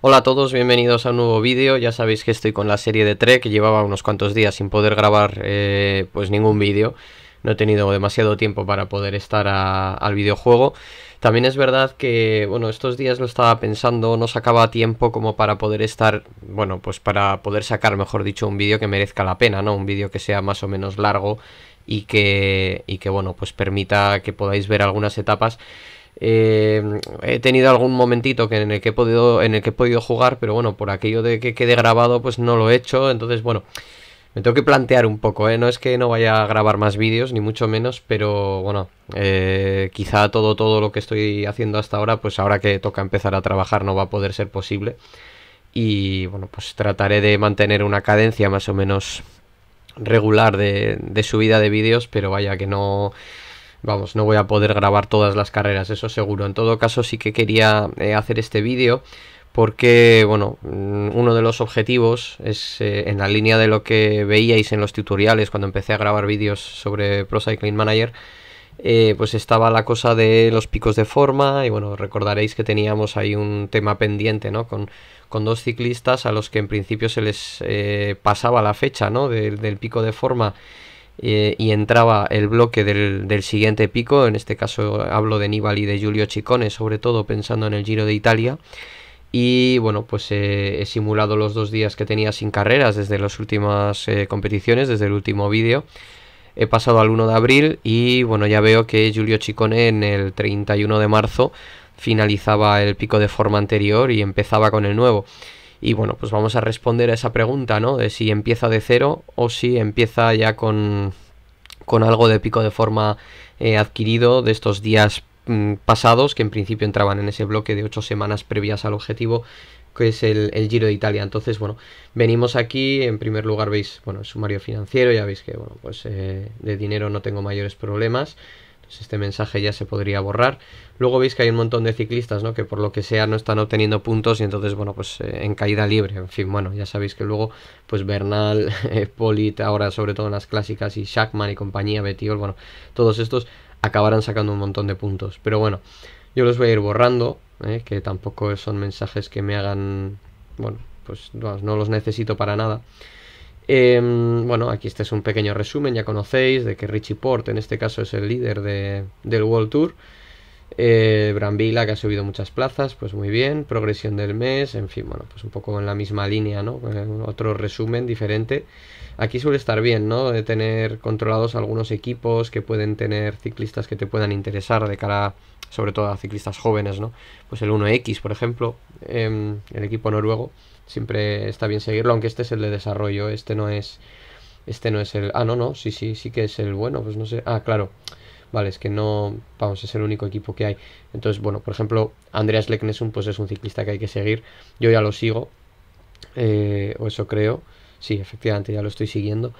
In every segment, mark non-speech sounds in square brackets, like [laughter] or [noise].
Hola a todos, bienvenidos a un nuevo vídeo, ya sabéis que estoy con la serie de Trek, llevaba unos cuantos días sin poder grabar eh, pues ningún vídeo, no he tenido demasiado tiempo para poder estar al videojuego. También es verdad que, bueno, estos días lo estaba pensando, no sacaba tiempo como para poder estar, bueno, pues para poder sacar, mejor dicho, un vídeo que merezca la pena, ¿no? Un vídeo que sea más o menos largo y que, y que, bueno, pues permita que podáis ver algunas etapas eh, he tenido algún momentito que en el que he podido en el que he podido jugar, pero bueno, por aquello de que quede grabado, pues no lo he hecho. Entonces, bueno, me tengo que plantear un poco, ¿eh? No es que no vaya a grabar más vídeos, ni mucho menos, pero bueno, eh, quizá todo, todo lo que estoy haciendo hasta ahora, pues ahora que toca empezar a trabajar no va a poder ser posible. Y bueno, pues trataré de mantener una cadencia más o menos regular de, de subida de vídeos, pero vaya que no vamos, no voy a poder grabar todas las carreras, eso seguro. En todo caso, sí que quería eh, hacer este vídeo porque, bueno, mm, uno de los objetivos es eh, en la línea de lo que veíais en los tutoriales cuando empecé a grabar vídeos sobre Pro Cycling Manager. Eh, pues estaba la cosa de los picos de forma y bueno, recordaréis que teníamos ahí un tema pendiente, ¿no? Con, dos ciclistas a los que en principio se les pasaba la fecha, ¿no? del pico de forma eh, y entraba el bloque del, siguiente pico, en este caso hablo de Nibali y de Giulio Ciccone, sobre todo pensando en el Giro de Italia. Y bueno, pues eh, he simulado los dos días que tenía sin carreras desde las últimas eh, competiciones, desde el último vídeo. He pasado al 1 de abril y bueno, ya veo que Giulio Ciccone en el 31 de marzo finalizaba el pico de forma anterior y empezaba con el nuevo. Y bueno, pues vamos a responder a esa pregunta, ¿no? De si empieza de cero o si empieza ya con, algo de pico de forma eh, adquirido de estos días mm, pasados que en principio entraban en ese bloque de ocho semanas previas al objetivo que es el, Giro de Italia. Entonces, bueno, venimos aquí, en primer lugar veis, bueno, el sumario financiero, ya veis que, bueno, pues eh, de dinero no tengo mayores problemas. Pues este mensaje ya se podría borrar. Luego veis que hay un montón de ciclistas, ¿no? Que por lo que sea no están obteniendo puntos y entonces, bueno, pues eh, en caída libre. En fin, bueno, ya sabéis que luego, pues Bernal, [laughs] Polit, ahora sobre todo en las clásicas, y Shackman y compañía, Betiol, bueno, todos estos acabarán sacando un montón de puntos. Pero bueno, yo los voy a ir borrando, ¿eh? que tampoco son mensajes que me hagan, bueno, pues no los necesito para nada. Em, bueno, aquí este es un pequeño resumen, ya conocéis, de que Richie Port en este caso es el líder del World Tour. Eh, Brambila, que ha subido muchas plazas, pues muy bien. Progresión del mes, en fin, bueno, pues un poco en la misma línea, ¿no? Eh, otro resumen diferente. Aquí suele estar bien, ¿no? De tener controlados algunos equipos que pueden tener ciclistas que te puedan interesar de cara, sobre todo a ciclistas jóvenes, ¿no? Pues el 1X, por ejemplo, em, el equipo noruego Siempre está bien seguirlo, aunque este es el de desarrollo, este no es... Este no es el... Ah, no, no, sí, sí, sí que es el bueno, pues no sé. Ah, claro. Vale, es que no... Vamos, es el único equipo que hay. Entonces, bueno, por ejemplo, Andreas Lecknesum, pues es un ciclista que hay que seguir. Yo ya lo sigo. Eh, o eso creo. Sí, efectivamente, ya lo estoy siguiendo.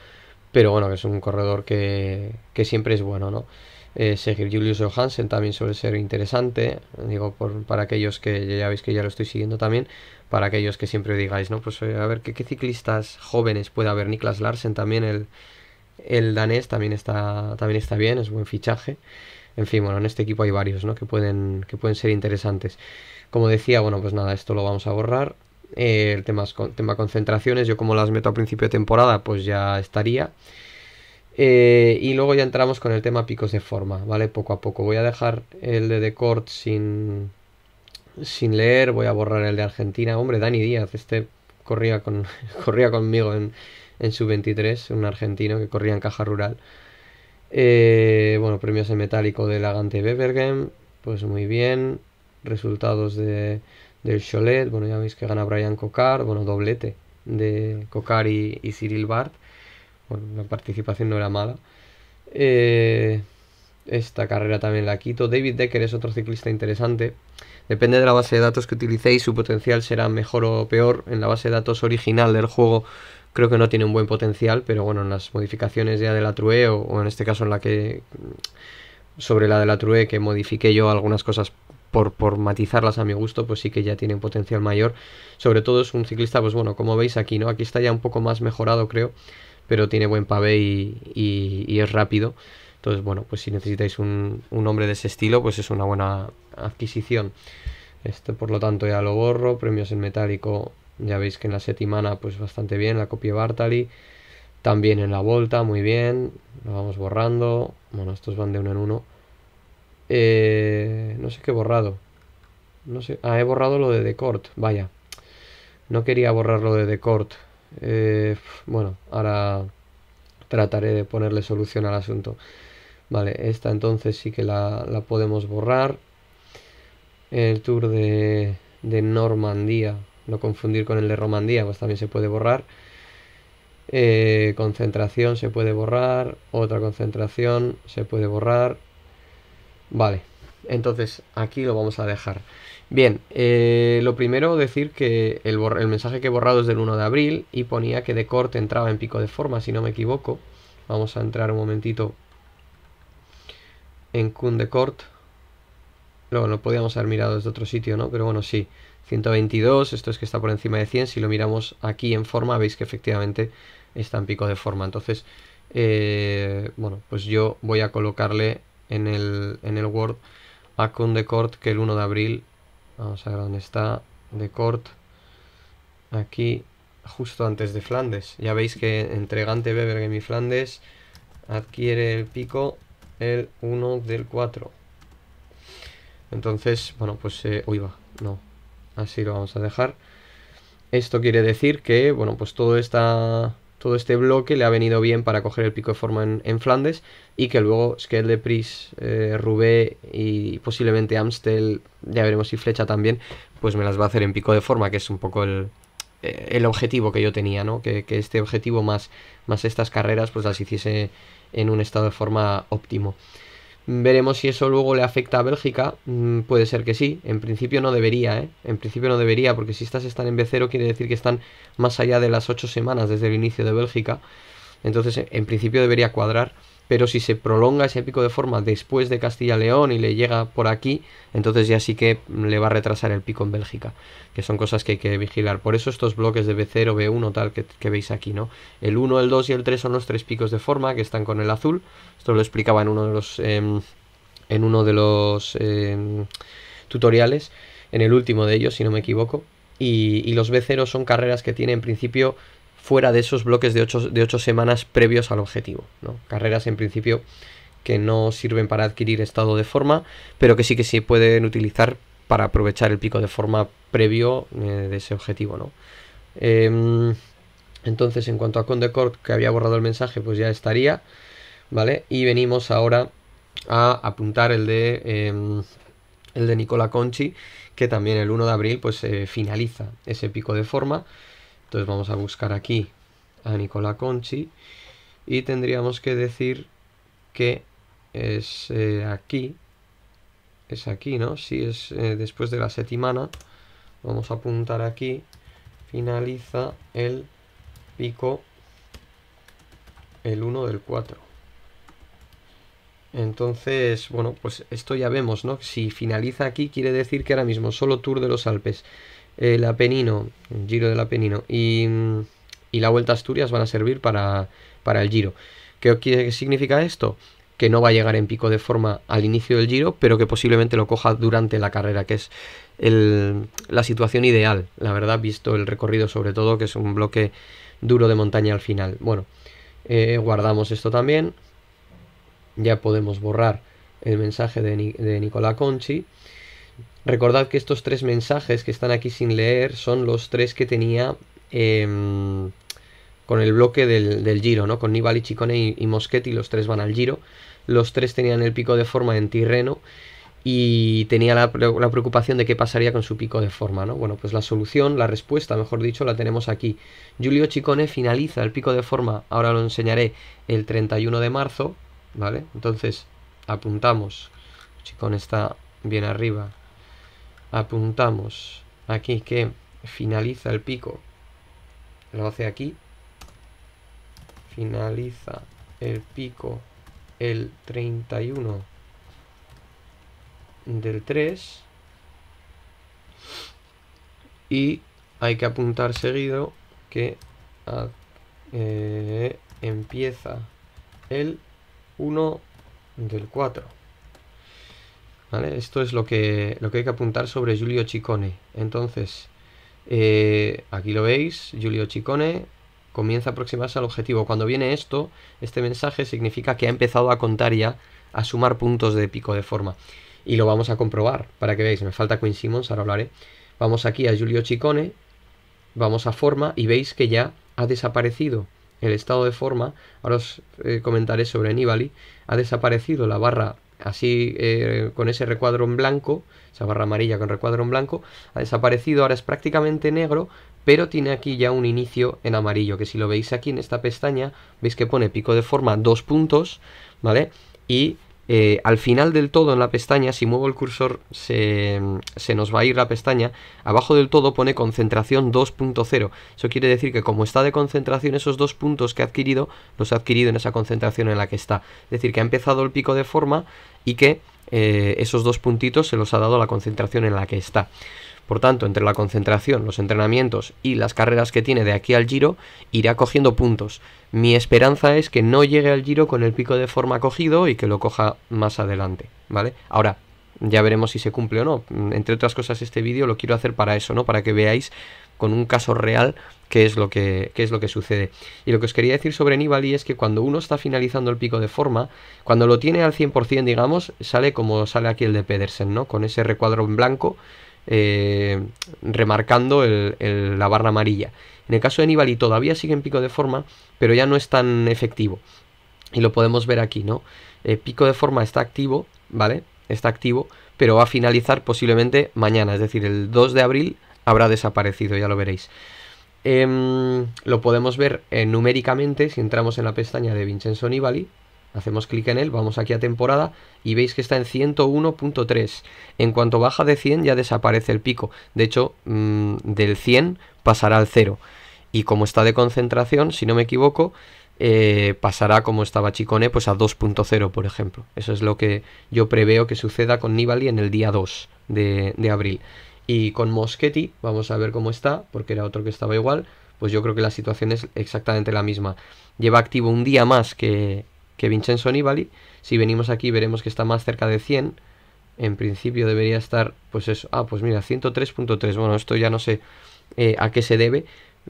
Pero bueno, es un corredor que, que siempre es bueno, ¿no? Eh, seguir Julius Johansen también suele ser interesante, digo, para aquellos que ya veis que ya lo estoy siguiendo también, para aquellos que siempre digáis, ¿no? Pues eh, a ver, ¿qué, ciclistas jóvenes puede haber? Niklas Larsen también, el, danés, también está, también está bien, es buen fichaje. En fin, bueno, en este equipo hay varios, ¿no? Que pueden, que pueden ser interesantes. Como decía, bueno, pues nada, esto lo vamos a borrar. Eh, el tema, tema concentraciones, yo como las meto a principio de temporada, pues ya estaría. Eh, y luego ya entramos con el tema picos de forma, ¿vale? Poco a poco. Voy a dejar el de Decort sin, sin leer, voy a borrar el de Argentina. Hombre, Dani Díaz, este corría, con, [laughs] corría conmigo en, en su 23, un argentino que corría en caja rural. Eh, bueno, premios en metálico de Lagante Bevergem pues muy bien. Resultados de, del Cholet, bueno, ya veis que gana Brian Cocar, bueno, doblete de Cocar y, y Cyril Bart bueno, la participación no era mala. Eh, esta carrera también la quito. David Decker es otro ciclista interesante. Depende de la base de datos que utilicéis, su potencial será mejor o peor. En la base de datos original del juego creo que no tiene un buen potencial, pero bueno, en las modificaciones ya de la True, e, o, en este caso en la que sobre la de la True, e, que modifiqué yo algunas cosas por, por, matizarlas a mi gusto, pues sí que ya tiene potencial mayor. Sobre todo es un ciclista, pues bueno, como veis aquí, ¿no? Aquí está ya un poco más mejorado, creo pero tiene buen pavé y, es rápido. Entonces, bueno, pues si necesitáis un, hombre de ese estilo, pues es una buena adquisición. Este, por lo tanto, ya lo borro. Premios en metálico, ya veis que en la Setimana, pues bastante bien. La copia Bartali, también en la Volta, muy bien. Lo vamos borrando. Bueno, estos van de uno en uno. Eh, no sé qué he borrado. No sé. Ah, he borrado lo de Decort, vaya. No quería borrar lo de Decort. Eh, bueno, ahora trataré de ponerle solución al asunto. Vale, esta entonces sí que la, podemos borrar. El tour de, Normandía, no confundir con el de Romandía, pues también se puede borrar. Eh, concentración se puede borrar, otra concentración se puede borrar. Vale, entonces aquí lo vamos a dejar. Bien, eh, lo primero decir que el, mensaje que he borrado es del 1 de abril y ponía que de corte entraba en pico de forma, si no me equivoco. Vamos a entrar un momentito en Cundecort. Luego no podíamos haber mirado desde otro sitio, ¿no? Pero bueno, sí. 122, esto es que está por encima de 100. Si lo miramos aquí en forma, veis que efectivamente está en pico de forma. Entonces, eh, bueno, pues yo voy a colocarle en el, en el Word a corte que el 1 de abril Vamos a ver dónde está. De Cort. Aquí, justo antes de Flandes. Ya veis que entregante Gante Flandes adquiere el pico el 1 del 4. Entonces, bueno, pues... o eh, uy, va. No. Así lo vamos a dejar. Esto quiere decir que, bueno, pues todo está todo este bloque le ha venido bien para coger el pico de forma en, Flandes y que luego de Pris, eh, Rubé y posiblemente Amstel, ya veremos si Flecha también, pues me las va a hacer en pico de forma, que es un poco el, eh, el objetivo que yo tenía, ¿no? Que, que, este objetivo más, más estas carreras pues las hiciese en un estado de forma óptimo. Veremos si eso luego le afecta a Bélgica. Mm, puede ser que sí. En principio no debería, ¿eh? En principio no debería, porque si estas están en B0 quiere decir que están más allá de las 8 semanas desde el inicio de Bélgica. Entonces, en principio debería cuadrar pero si se prolonga ese pico de forma después de Castilla-León y le llega por aquí, entonces ya sí que le va a retrasar el pico en Bélgica, que son cosas que hay que vigilar. Por eso estos bloques de B0, B1, tal que, veis aquí, ¿no? El 1, el 2 y el 3 son los tres picos de forma que están con el azul. Esto lo explicaba en uno de los, em, en uno de los em, tutoriales, en el último de ellos, si no me equivoco. Y, y los B0 son carreras que tienen en principio fuera de esos bloques de 8 de ocho semanas previos al objetivo. Carreras en principio que no sirven para adquirir estado de forma, pero que sí que se pueden utilizar para aprovechar el pico de forma previo eh, de ese objetivo. Em, entonces, en cuanto a Condecord, que había borrado el mensaje, pues ya estaría. ¿Vale? Y venimos ahora a apuntar el de. Em, el de Nicola Conchi, que también el 1 de abril pues eh, finaliza ese pico de forma entonces vamos a buscar aquí a Nicola Conchi y tendríamos que decir que es eh, aquí, es aquí, ¿no? Si es eh, después de la Semana, vamos a apuntar aquí, finaliza el pico el 1 del 4. Entonces, bueno, pues esto ya vemos, ¿no? Si finaliza aquí quiere decir que ahora mismo solo Tour de los Alpes el eh, Apenino, el Giro del Apenino mm, y, la Vuelta a Asturias van a servir para, el Giro. ¿Qué, significa esto? Que no va a llegar en pico de forma al inicio del Giro, pero que posiblemente lo coja durante la carrera, que es la situación ideal, la verdad, visto el recorrido sobre todo, que es un bloque duro de montaña al final. Bueno, eh, guardamos esto también. Ya podemos borrar el mensaje de, Nicolás Conchi. Recordad que estos tres mensajes que están aquí sin leer son los tres que tenía em, con el bloque del, giro, ¿no? Con Nibali, Chicone y, y, Moschetti, los tres van al giro. Los tres tenían el pico de forma en Tirreno y tenía la, preocupación de qué pasaría con su pico de forma, ¿no? Bueno, pues la solución, la respuesta, mejor dicho, la tenemos aquí. Giulio Chicone finaliza el pico de forma, ahora lo enseñaré, el 31 de marzo, ¿vale? Entonces, apuntamos. Chicone está bien arriba, apuntamos aquí que finaliza el pico, lo hace aquí, finaliza el pico el 31 del 3 y hay que apuntar seguido que eh, empieza el 1 del 4 esto es lo que, que hay que apuntar sobre Giulio Chicone. Entonces, eh, aquí lo veis, Giulio Chicone comienza a aproximarse al objetivo. Cuando viene esto, este mensaje significa que ha empezado a contar ya, a sumar puntos de pico de forma. Y lo vamos a comprobar, para que veáis, me falta Queen Simmons, ahora hablaré. Vamos aquí a Giulio Chicone, vamos a forma y veis que ya ha desaparecido el estado de forma. Ahora os eh, comentaré sobre Nibali. Ha desaparecido la barra así eh, con ese recuadro en blanco, esa barra amarilla con recuadro en blanco, ha desaparecido, ahora es prácticamente negro, pero tiene aquí ya un inicio en amarillo, que si lo veis aquí en esta pestaña, veis que pone pico de forma dos puntos, ¿vale? Y eh, al final del todo en la pestaña, si muevo el cursor se, nos va a ir la pestaña, abajo del todo pone concentración 2.0. Eso quiere decir que como está de concentración, esos dos puntos que ha adquirido, los ha adquirido en esa concentración en la que está. Es decir, que ha empezado el pico de forma y que eh, esos dos puntitos se los ha dado la concentración en la que está. Por tanto, entre la concentración, los entrenamientos y las carreras que tiene de aquí al Giro, irá cogiendo puntos. Mi esperanza es que no llegue al Giro con el pico de forma cogido y que lo coja más adelante, ¿vale? Ahora, ya veremos si se cumple o no. Entre otras cosas, este vídeo lo quiero hacer para eso, ¿no? Para que veáis con un caso real qué es lo que, es lo que sucede. Y lo que os quería decir sobre Nibali es que cuando uno está finalizando el pico de forma, cuando lo tiene al 100%, digamos, sale como sale aquí el de Pedersen, ¿no? Con ese recuadro en blanco eh, remarcando la barra amarilla. En el caso de Nibali todavía sigue en pico de forma, pero ya no es tan efectivo. Y lo podemos ver aquí, ¿no? el eh, pico de forma está activo, ¿vale? Está activo, pero va a finalizar posiblemente mañana, es decir, el 2 de abril habrá desaparecido, ya lo veréis. Em, lo podemos ver eh, numéricamente si entramos en la pestaña de Vincenzo Nibali, hacemos clic en él, vamos aquí a temporada y veis que está en 101.3. En cuanto baja de 100 ya desaparece el pico. De hecho, mm, del 100 pasará al 0. Y como está de concentración, si no me equivoco, eh, pasará como estaba Chicone, pues a 2.0, por ejemplo. Eso es lo que yo preveo que suceda con Nibali en el día 2 de, de abril. Y con Moschetti, vamos a ver cómo está, porque era otro que estaba igual. Pues yo creo que la situación es exactamente la misma. Lleva activo un día más que, que Vincenzo Nibali. Si venimos aquí veremos que está más cerca de 100. En principio debería estar, pues eso, ah, pues mira, 103.3. Bueno, esto ya no sé eh, a qué se debe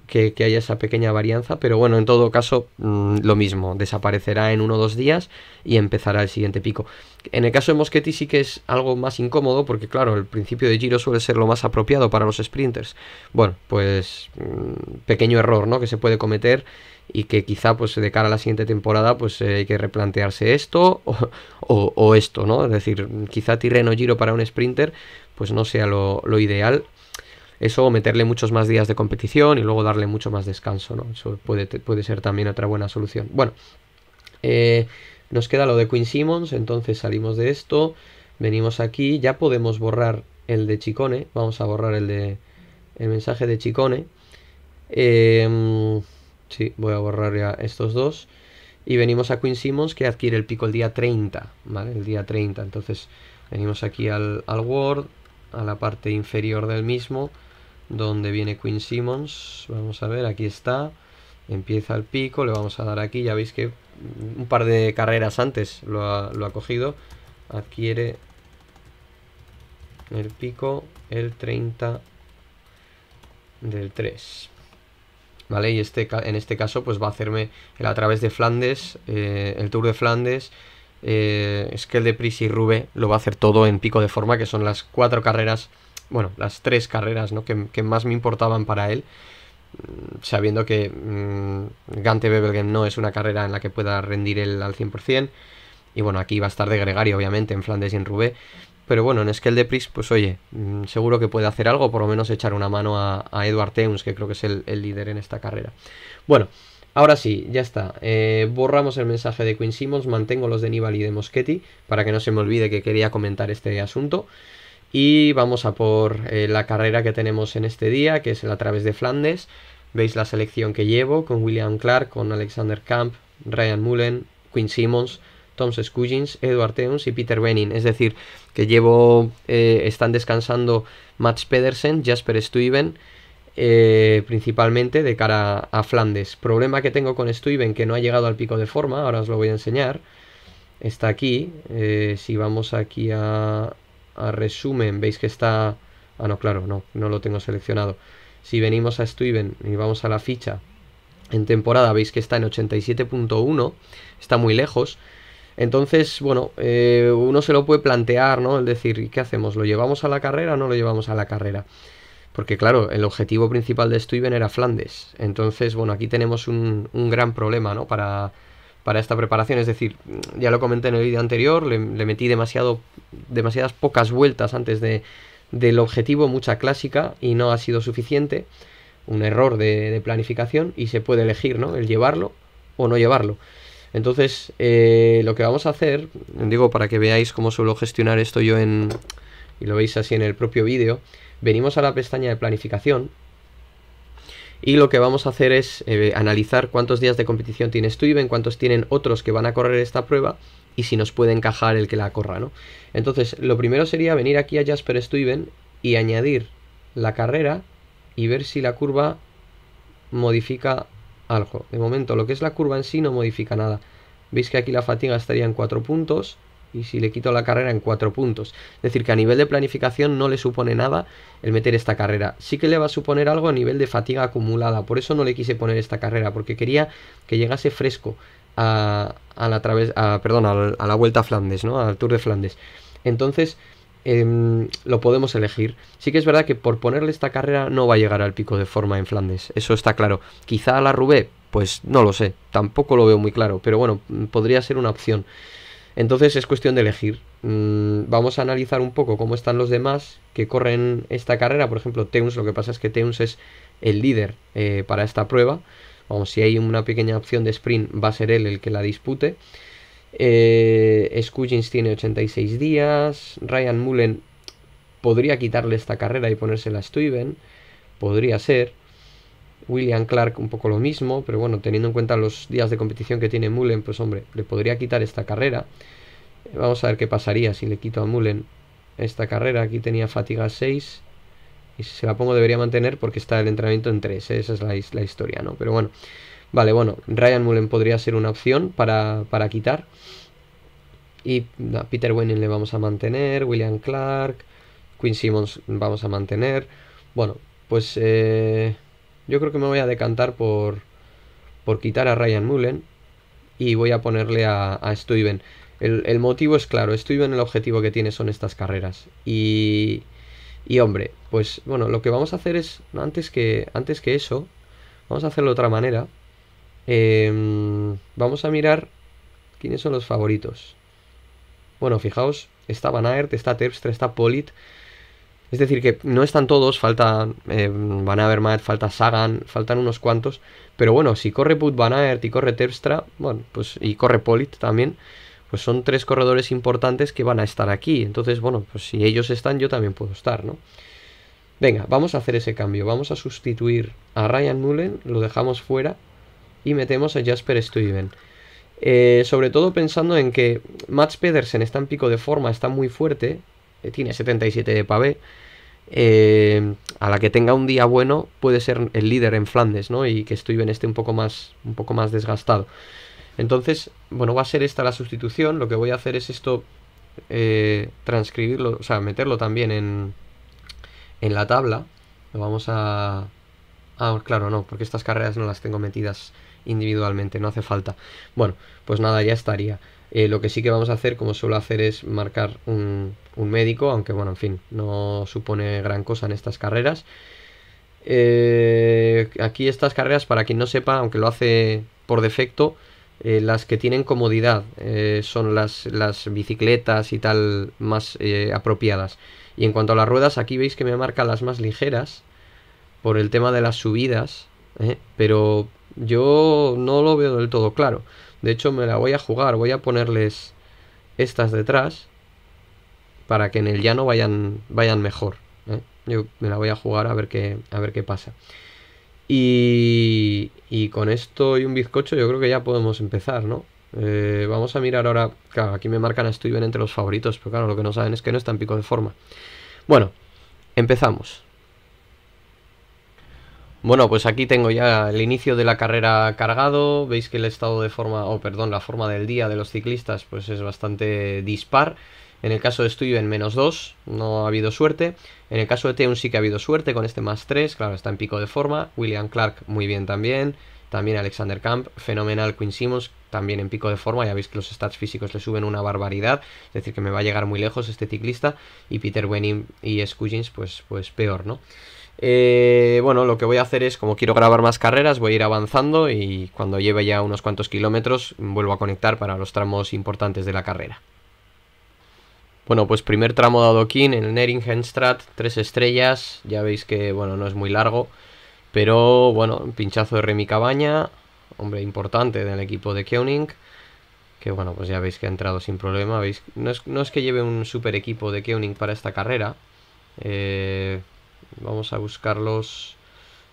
que, haya esa pequeña varianza, pero bueno, en todo caso, mm, lo mismo, desaparecerá en uno o dos días y empezará el siguiente pico. En el caso de Moschetti sí que es algo más incómodo, porque claro, el principio de giro suele ser lo más apropiado para los sprinters. Bueno, pues mm, pequeño error, ¿no? Que se puede cometer y que quizá pues de cara a la siguiente temporada pues eh, hay que replantearse esto o, esto, ¿no? Es decir, quizá Tirreno Giro para un sprinter pues no sea lo, ideal. Eso o meterle muchos más días de competición y luego darle mucho más descanso, ¿no? Eso puede, puede ser también otra buena solución. Bueno, eh, nos queda lo de Queen Simmons, entonces salimos de esto, venimos aquí, ya podemos borrar el de Chicone, vamos a borrar el de el mensaje de Chicone. Eh, Sí, voy a borrar ya estos dos. Y venimos a Queen Simmons que adquiere el pico el día 30, ¿vale? El día 30. Entonces venimos aquí al, al Word, a la parte inferior del mismo, donde viene Queen Simmons. Vamos a ver, aquí está. Empieza el pico, le vamos a dar aquí. Ya veis que un par de carreras antes lo lo ha cogido. Adquiere el pico el 30 del 3. ¿vale? Y este, en este caso pues va a hacerme el a través de Flandes, eh, el Tour de Flandes, eh, el de Pris y Rubé lo va a hacer todo en pico de forma, que son las cuatro carreras, bueno, las tres carreras que, más me importaban para él mm, sabiendo que mm, Gante Bebelgen no es una carrera en la que pueda rendir él al 100%, y bueno, aquí va a estar de gregario, obviamente, en Flandes y en Rubé, pero bueno, en Skell de Pris, pues oye, mm, seguro que puede hacer algo, por lo menos echar una mano a, Edward Teuns, que creo que es el, líder en esta carrera. Bueno, ahora sí, ya está. Eh, borramos el mensaje de Quinn Simmons, mantengo los de Nibali y de Moschetti, para que no se me olvide que quería comentar este asunto. Y vamos a por eh, la carrera que tenemos en este día, que es la Través de Flandes. Veis la selección que llevo con William Clark, con Alexander Camp, Ryan Mullen, Quinn Simmons, Tom Scuggins, Edward Teuns y Peter Benning. Es decir, que llevo. Eh, están descansando Mats Pedersen, Jasper Stuyven. Eh, principalmente de cara a Flandes. Problema que tengo con Stuyven, que no ha llegado al pico de forma, ahora os lo voy a enseñar. Está aquí. Eh, si vamos aquí a, a, resumen, veis que está. Ah, no, claro, no, no lo tengo seleccionado. Si venimos a Stuyven y vamos a la ficha en temporada, veis que está en 87.1, está muy lejos. Entonces, bueno, eh, uno se lo puede plantear, ¿no? El decir, qué hacemos? ¿Lo llevamos a la carrera o no lo llevamos a la carrera? Porque claro, el objetivo principal de Stuyven era Flandes. Entonces, bueno, aquí tenemos un, gran problema, ¿no? Para, esta preparación. Es decir, ya lo comenté en el vídeo anterior, le, metí demasiado, demasiadas pocas vueltas antes de, del objetivo, mucha clásica, y no ha sido suficiente. Un error de, de planificación y se puede elegir, ¿no? El llevarlo o no llevarlo. Entonces, eh, lo que vamos a hacer, digo para que veáis cómo suelo gestionar esto yo en, y lo veis así en el propio vídeo, venimos a la pestaña de planificación y lo que vamos a hacer es eh, analizar cuántos días de competición tiene Stuyven, cuántos tienen otros que van a correr esta prueba y si nos puede encajar el que la corra, ¿no? Entonces, lo primero sería venir aquí a Jasper Stuyven y añadir la carrera y ver si la curva modifica algo. De momento, lo que es la curva en sí no modifica nada. Veis que aquí la fatiga estaría en 4 puntos y si le quito la carrera en 4 puntos. Es decir, que a nivel de planificación no le supone nada el meter esta carrera. Sí que le va a suponer algo a nivel de fatiga acumulada. Por eso no le quise poner esta carrera, porque quería que llegase fresco a, la, perdón, a la vuelta a Flandes, ¿no? al Tour de Flandes. Entonces Em, lo podemos elegir. Sí que es verdad que por ponerle esta carrera no va a llegar al pico de forma en Flandes, eso está claro. Quizá a la Rubé, pues no lo sé, tampoco lo veo muy claro, pero bueno, mm, podría ser una opción. Entonces es cuestión de elegir. Mm, vamos a analizar un poco cómo están los demás que corren esta carrera. Por ejemplo, Teuns, lo que pasa es que Teuns es el líder eh, para esta prueba. Vamos, si hay una pequeña opción de sprint, va a ser él el que la dispute. Eh, tiene 86 días. Ryan Mullen podría quitarle esta carrera y ponérsela a Stuyven. Podría ser. William Clark un poco lo mismo, pero bueno, teniendo en cuenta los días de competición que tiene Mullen, pues hombre, le podría quitar esta carrera. Vamos a ver qué pasaría si le quito a Mullen esta carrera. Aquí tenía fatiga 6. Y si se la pongo debería mantener porque está el entrenamiento en 3. ¿eh? Esa es la historia, ¿no? Pero bueno. Vale, bueno, Ryan Mullen podría ser una opción para, quitar. Y Peter Wenning le vamos a mantener, William Clark, Quinn Simmons vamos a mantener. Bueno, pues eh, yo creo que me voy a decantar por, por quitar a Ryan Mullen y voy a ponerle a, a El, motivo es claro, Steven el objetivo que tiene son estas carreras. Y, y hombre, pues bueno, lo que vamos a hacer es, antes que, antes que eso, vamos a hacerlo de otra manera. Em, vamos a mirar quiénes son los favoritos. Bueno, fijaos, está Van Aert, está Terpstra, está Polit. Es decir, que no están todos, falta eh, Van Avermaet, falta Sagan, faltan unos cuantos. Pero bueno, si corre Put Van Aert y corre Terpstra, bueno, pues y corre Polit también, pues son tres corredores importantes que van a estar aquí. Entonces, bueno, pues si ellos están, yo también puedo estar, ¿no? Venga, vamos a hacer ese cambio. Vamos a sustituir a Ryan Mullen, lo dejamos fuera y metemos a Jasper Stuyven. Eh, sobre todo pensando en que Mats Pedersen está en pico de forma, está muy fuerte, eh, tiene 77 de pavé. Eh, a la que tenga un día bueno puede ser el líder en Flandes, ¿no? Y que Stuyven esté un poco más, un poco más desgastado. Entonces, bueno, va a ser esta la sustitución. Lo que voy a hacer es esto transcribirlo, o sea, meterlo también en, en la tabla. Lo vamos a... claro, no, porque estas carreras no las tengo metidas individualmente, no hace falta. Bueno, pues nada, ya estaría. Eh, lo que sí que vamos a hacer, como suelo hacer, es marcar un, médico, aunque bueno, en fin, no supone gran cosa en estas carreras. Eh, aquí estas carreras, para quien no sepa, aunque lo hace por defecto, eh, las que tienen comodidad son las, las, bicicletas y tal más apropiadas. Y en cuanto a las ruedas, aquí veis que me marca las más ligeras por el tema de las subidas, pero yo no lo veo del todo claro. De hecho, me la voy a jugar. Voy a ponerles estas detrás para que en el llano vayan, vayan mejor. ¿eh? Yo me la voy a jugar a ver qué, a ver qué pasa. Y, y, con esto y un bizcocho yo creo que ya podemos empezar, ¿no? Eh, vamos a mirar ahora, claro, aquí me marcan a Steven entre los favoritos, pero claro, lo que no saben es que no está en pico de forma. Bueno, empezamos. Bueno, pues aquí tengo ya el inicio de la carrera cargado, veis que el estado de forma, o perdón, la forma del día de los ciclistas pues es bastante dispar. En el caso de Estudio en menos 2 no ha habido suerte. En el caso de Teun sí que ha habido suerte con este más 3, claro, está en pico de forma. William Clark muy bien también. También Alexander Camp, fenomenal Quinn Simmons, también en pico de forma. Ya veis que los stats físicos le suben una barbaridad. Es decir, que me va a llegar muy lejos este ciclista. Y Peter Wenning y Skugins, pues, pues peor, ¿no? Eh, bueno, lo que voy a hacer es, como quiero grabar más carreras, voy a ir avanzando y cuando lleve ya unos cuantos kilómetros vuelvo a conectar para los tramos importantes de la carrera. Bueno, pues primer tramo dado aquí en Neringenstrat, tres estrellas, ya veis que, bueno, no es muy largo, pero bueno, pinchazo de Remy Cabaña, hombre importante del equipo de Keuning. que bueno, pues ya veis que ha entrado sin problema, no es, que lleve un super equipo de Keuning para esta carrera, eh, Vamos a buscarlos.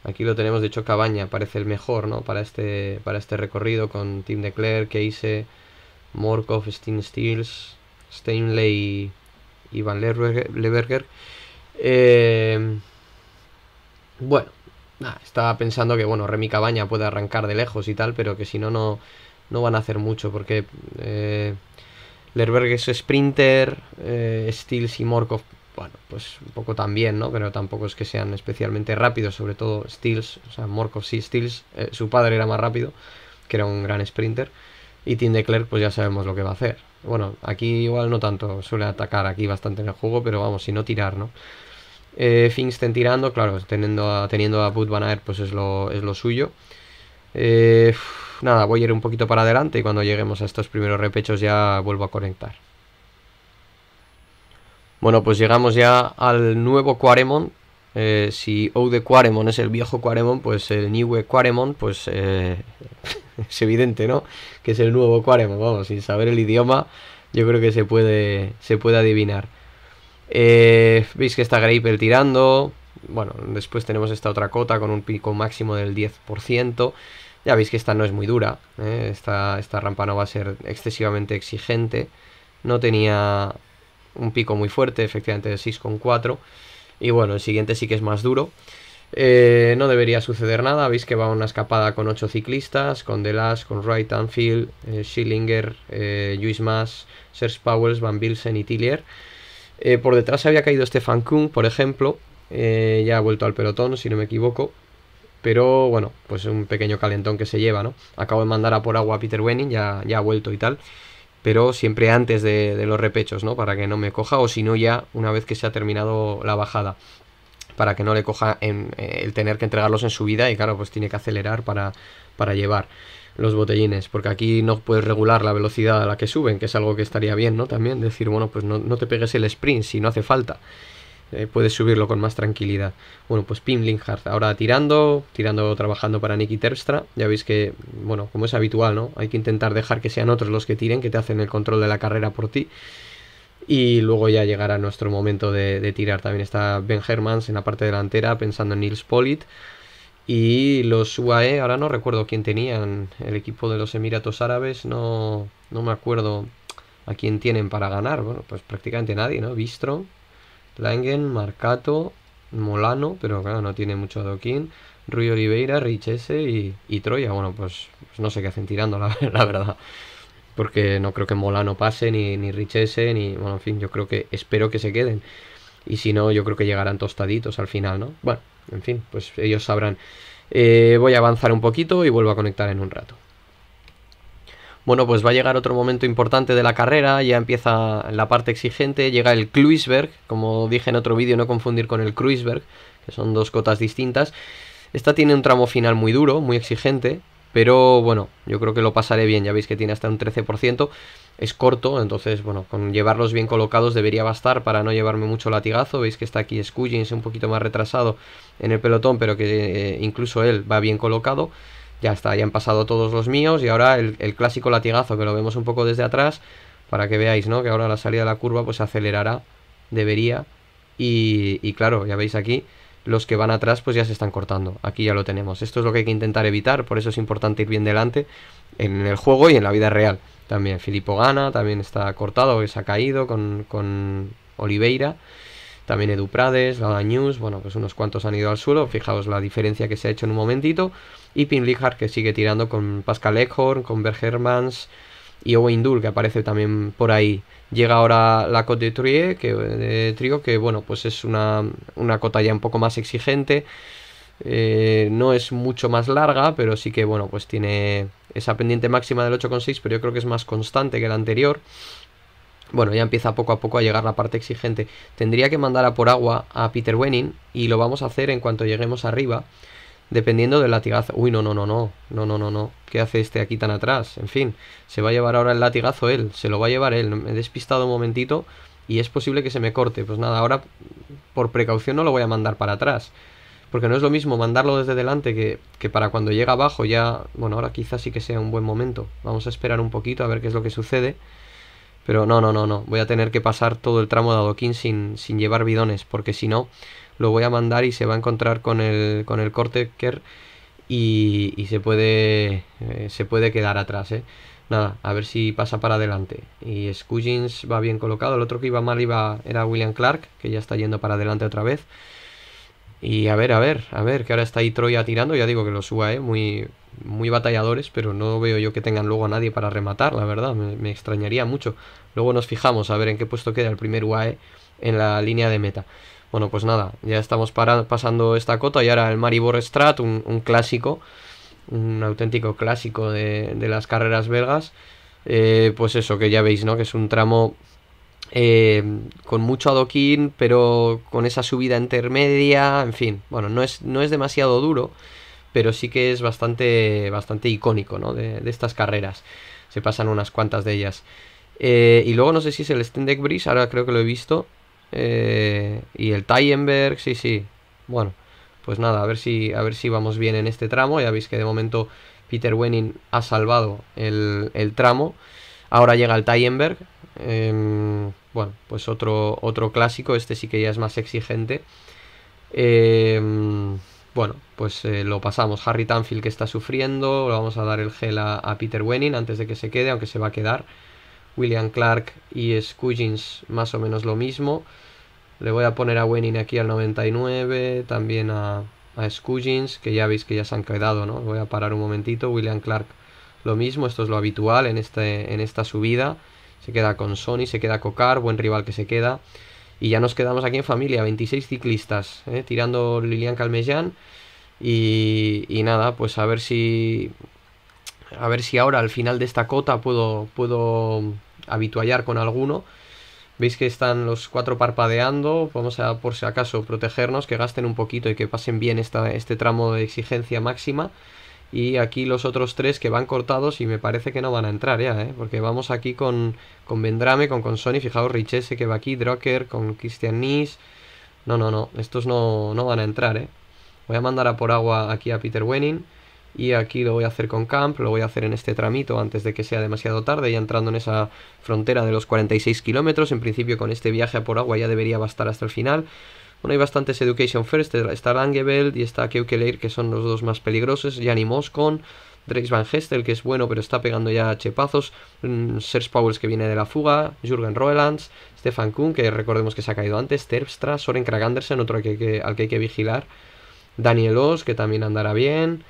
Aquí lo tenemos, de hecho Cabaña parece el mejor, ¿no? Para este, para este recorrido con Tim Declerc, Keise, Morkov, Steen Steels, Steinley y Van Leberger. Eh, bueno, estaba pensando que, bueno, Remy Cabaña puede arrancar de lejos y tal, pero que si no, no, van a hacer mucho porque... Eh, es sprinter, eh, Steels y Morkov bueno, pues un poco también, ¿no? Pero tampoco es que sean especialmente rápidos, sobre todo Steels, o sea, Morkov sí, Steels, eh, su padre era más rápido, que era un gran sprinter, y Tim pues ya sabemos lo que va a hacer. Bueno, aquí igual no tanto, suele atacar aquí bastante en el juego, pero vamos, si no tirar, ¿no? Eh, tirando, claro, teniendo a, teniendo a Bud Van pues es lo, es lo suyo. Eh, nada, voy a ir un poquito para adelante y cuando lleguemos a estos primeros repechos ya vuelvo a conectar. Bueno, pues llegamos ya al nuevo Quaremon. Eh, si Ode de Quaremon es el viejo Quaremon, pues el New e Quaremon, pues eh, [laughs] es evidente, ¿no? Que es el nuevo Quaremon, vamos, sin saber el idioma, yo creo que se puede, se puede adivinar. Eh, veis que está Graper tirando. Bueno, después tenemos esta otra cota con un pico máximo del 10%. Ya veis que esta no es muy dura. Esta, esta rampa no va a ser excesivamente exigente. No tenía un pico muy fuerte, efectivamente de 6,4. Y bueno, el siguiente sí que es más duro. Eh, no debería suceder nada, veis que va una escapada con 8 ciclistas, con Delas, con Wright, Anfield, eh, Schillinger, eh, Lluís Mas, Serge Powers, Van Bilsen y Tillier. Eh, por detrás había caído Stefan Kuhn, por ejemplo, ya ha vuelto al pelotón, si no me equivoco. Pero bueno, pues un pequeño calentón que se lleva, ¿no? Acabo de mandar a por agua a Peter Wenning, ya, ya ha vuelto y tal pero siempre antes de, los repechos, ¿no? Para que no me coja, o si no ya una vez que se ha terminado la bajada para que no le coja eh, el tener que entregarlos en subida y claro, pues tiene que acelerar para, llevar los botellines, porque aquí no puedes regular la velocidad a la que suben, que es algo que estaría bien, ¿no? También decir, bueno, pues no, no te pegues el sprint si no hace falta. Eh, puedes subirlo con más tranquilidad. Bueno, pues Pim Linhardt, ahora tirando, tirando, trabajando para Nicky Terstra. Ya veis que, bueno, como es habitual, ¿no? Hay que intentar dejar que sean otros los que tiren, que te hacen el control de la carrera por ti. Y luego ya llegará nuestro momento de, tirar. También está Ben Hermans en la parte delantera, pensando en Nils Polit. Y los UAE, ahora no recuerdo quién tenían, el equipo de los Emiratos Árabes, no, no me acuerdo a quién tienen para ganar. Bueno, pues prácticamente nadie, ¿no? Bistro, Langen, Marcato, Molano, pero claro, no tiene mucho adoquín. Rui Oliveira, Richese y, Troya. Bueno, pues, pues, no sé qué hacen tirando, [laughs] la, verdad. Porque no creo que Molano pase, ni, ni Richese, ni. Bueno, en fin, yo creo que. Espero que se queden. Y si no, yo creo que llegarán tostaditos al final, ¿no? Bueno, en fin, pues ellos sabrán. Eh, voy a avanzar un poquito y vuelvo a conectar en un rato. Bueno, pues va a llegar otro momento importante de la carrera, ya empieza la parte exigente, llega el Kluisberg, como dije en otro vídeo, no confundir con el Kruisberg, que son dos cotas distintas. Esta tiene un tramo final muy duro, muy exigente, pero bueno, yo creo que lo pasaré bien, ya veis que tiene hasta un 13%, es corto, entonces bueno, con llevarlos bien colocados debería bastar para no llevarme mucho latigazo, veis que está aquí Scuggins un poquito más retrasado en el pelotón, pero que eh, incluso él va bien colocado ya está, ya han pasado todos los míos y ahora el, clásico latigazo que lo vemos un poco desde atrás para que veáis, ¿no? Que ahora la salida de la curva pues se acelerará, debería y, claro, ya veis aquí los que van atrás pues ya se están cortando, aquí ya lo tenemos, esto es lo que hay que intentar evitar, por eso es importante ir bien delante en el juego y en la vida real también, Filippo Gana también está cortado, se ha caído con, con Oliveira también Edu Prades, Lada News, bueno pues unos cuantos han ido al suelo, fijaos la diferencia que se ha hecho en un momentito y Pim que sigue tirando con Pascal Eckhorn, con Bergermans, y Owen Dull que aparece también por ahí. Llega ahora la cota de Trie, que, de que bueno, pues es una, una cota ya un poco más exigente. Eh, no es mucho más larga, pero sí que bueno, pues tiene esa pendiente máxima del 8,6, pero yo creo que es más constante que la anterior. Bueno, ya empieza poco a poco a llegar la parte exigente. Tendría que mandar a por agua a Peter Wenning y lo vamos a hacer en cuanto lleguemos arriba dependiendo del latigazo. Uy, no, no, no, no, no, no, no, no. ¿Qué hace este aquí tan atrás? En fin, se va a llevar ahora el latigazo él, se lo va a llevar él. Me he despistado un momentito y es posible que se me corte. Pues nada, ahora por precaución no lo voy a mandar para atrás. Porque no es lo mismo mandarlo desde delante que, para cuando llega abajo ya... Bueno, ahora quizás sí que sea un buen momento. Vamos a esperar un poquito a ver qué es lo que sucede. Pero no, no, no, no. Voy a tener que pasar todo el tramo de adoquín sin, sin llevar bidones. Porque si no, lo voy a mandar y se va a encontrar con el, con el cortecker y, y se, puede, eh, se puede quedar atrás. ¿eh? Nada, a ver si pasa para adelante. Y Scuggins va bien colocado. El otro que iba mal iba, era William Clark, que ya está yendo para adelante otra vez. Y a ver, a ver, a ver, que ahora está ahí Troya tirando. Ya digo que los UAE ¿eh? muy, muy batalladores, pero no veo yo que tengan luego a nadie para rematar, la verdad. Me, me extrañaría mucho. Luego nos fijamos a ver en qué puesto queda el primer UAE en la línea de meta. Bueno, pues nada, ya estamos pasando esta cota y ahora el Maribor Strat, un, clásico, un auténtico clásico de, las carreras belgas. Eh, pues eso, que ya veis, ¿no? Que es un tramo eh, con mucho adoquín, pero con esa subida intermedia, en fin, bueno, no es, no es demasiado duro, pero sí que es bastante, bastante icónico, ¿no? De, estas carreras. Se pasan unas cuantas de ellas. Eh, y luego no sé si es el Stendek Breeze, ahora creo que lo he visto. Eh, y el Tyenberg, sí, sí. Bueno, pues nada, a ver, si, a ver si vamos bien en este tramo. Ya veis que de momento Peter Wenning ha salvado el, tramo. Ahora llega el Tyenberg. Em, bueno, pues otro, otro clásico. Este sí que ya es más exigente. Em, bueno, pues eh, lo pasamos. Harry Tanfield que está sufriendo. Le vamos a dar el gel a, Peter Wenning antes de que se quede, aunque se va a quedar. William Clark y Scuggins más o menos lo mismo. Le voy a poner a Wenning aquí al 99, también a, a que ya veis que ya se han quedado, ¿no? Voy a parar un momentito, William Clark lo mismo, esto es lo habitual en, este, en esta subida. Se queda con Sony, se queda Cocar, buen rival que se queda. Y ya nos quedamos aquí en familia, 26 ciclistas, ¿eh? tirando Lilian Calmejan Y, y, nada, pues a ver si. A ver si ahora al final de esta cota puedo, puedo habituallar con alguno. Veis que están los cuatro parpadeando, vamos a por si acaso protegernos, que gasten un poquito y que pasen bien este tramo de exigencia máxima. Y aquí los otros tres que van cortados y me parece que no van a entrar ya, ¿eh? porque vamos aquí con, con Vendrame, con Sony, fijaos Richese que va aquí, Drucker, con Christian Nis. No, no, no, estos no, no van a entrar, ¿eh? Voy a mandar a por agua aquí a Peter Wenning y aquí lo voy a hacer con camp, lo voy a hacer en este tramito antes de que sea demasiado tarde, ya entrando en esa frontera de los 46 kilómetros, en principio con este viaje a por agua ya debería bastar hasta el final. Bueno, hay bastantes Education First, está Langeveld y está Keukeleir, que son los dos más peligrosos, Yanni Moscon, Drex Van Gestel, que es bueno pero está pegando ya chepazos, mm, Serge Powers que viene de la fuga, Jürgen Roelands, Stefan Kuhn, que recordemos que se ha caído antes, Terpstra, Soren Kragandersen, otro al que hay que vigilar, Daniel Oz, que también andará bien,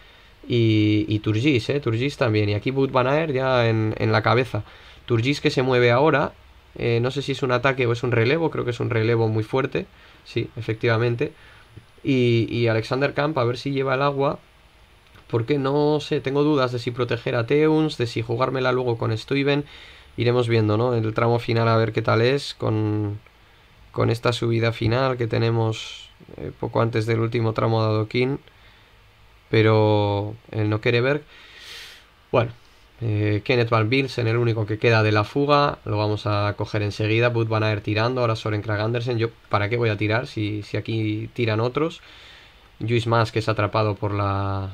y, Turgis, ¿eh? Turgis también. Y aquí Boot Van ya en, la cabeza. Turgis que se mueve ahora. Eh, no sé si es un ataque o es un relevo. Creo que es un relevo muy fuerte. Sí, efectivamente. Y, Alexander Camp, a ver si lleva el agua. Porque no sé, tengo dudas de si proteger a Teuns, de si jugármela luego con Stuyven. Iremos viendo, ¿no? El tramo final a ver qué tal es con, con esta subida final que tenemos eh, poco antes del último tramo de Adoquín pero él no quiere ver. Bueno, eh, Kenneth Van Bilsen, el único que queda de la fuga, lo vamos a coger enseguida. Bud van a ir tirando, ahora Soren Krag Andersen. Yo, ¿para qué voy a tirar si, si aquí tiran otros? Luis Mas, que es atrapado por la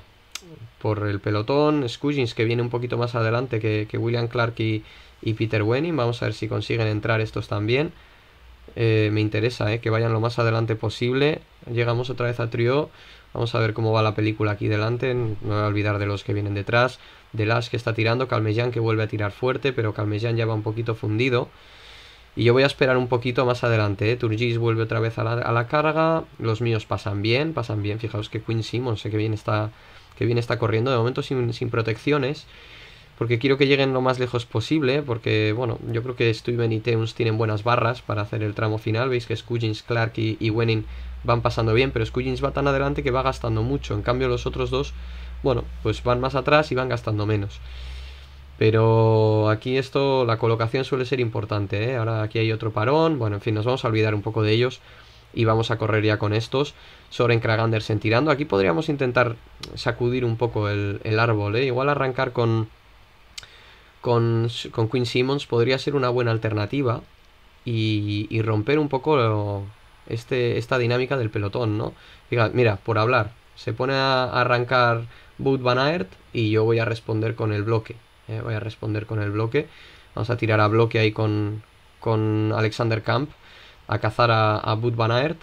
por el pelotón. Scuggins, que viene un poquito más adelante que, William Clark y, Peter Wenning. Vamos a ver si consiguen entrar estos también. Eh, me interesa eh, que vayan lo más adelante posible. Llegamos otra vez a trio Vamos a ver cómo va la película aquí delante, no voy a olvidar de los que vienen detrás, de las que está tirando, Calmellán que vuelve a tirar fuerte, pero Calmellán ya va un poquito fundido. Y yo voy a esperar un poquito más adelante, ¿eh? Turgis vuelve otra vez a la, carga, los míos pasan bien, pasan bien, fijaos que Queen simon sé que bien está, que bien está corriendo, de momento sin, sin protecciones porque quiero que lleguen lo más lejos posible, porque bueno, yo creo que Stuyven y Teuns tienen buenas barras para hacer el tramo final, veis que Skujins, Clark y, Wenning van pasando bien, pero Skujins va tan adelante que va gastando mucho, en cambio los otros dos, bueno, pues van más atrás y van gastando menos. Pero aquí esto, la colocación suele ser importante, ¿eh? ahora aquí hay otro parón, bueno, en fin, nos vamos a olvidar un poco de ellos y vamos a correr ya con estos. Soren Kraganders en tirando, aquí podríamos intentar sacudir un poco el, el árbol, ¿eh? igual arrancar con con, Queen Simmons podría ser una buena alternativa y, y romper un poco este, esta dinámica del pelotón, ¿no? mira, por hablar, se pone a arrancar Boot Van Aert y yo voy a responder con el bloque. ¿eh? voy a responder con el bloque. Vamos a tirar a bloque ahí con, con Alexander Camp a cazar a, Bud Van Aert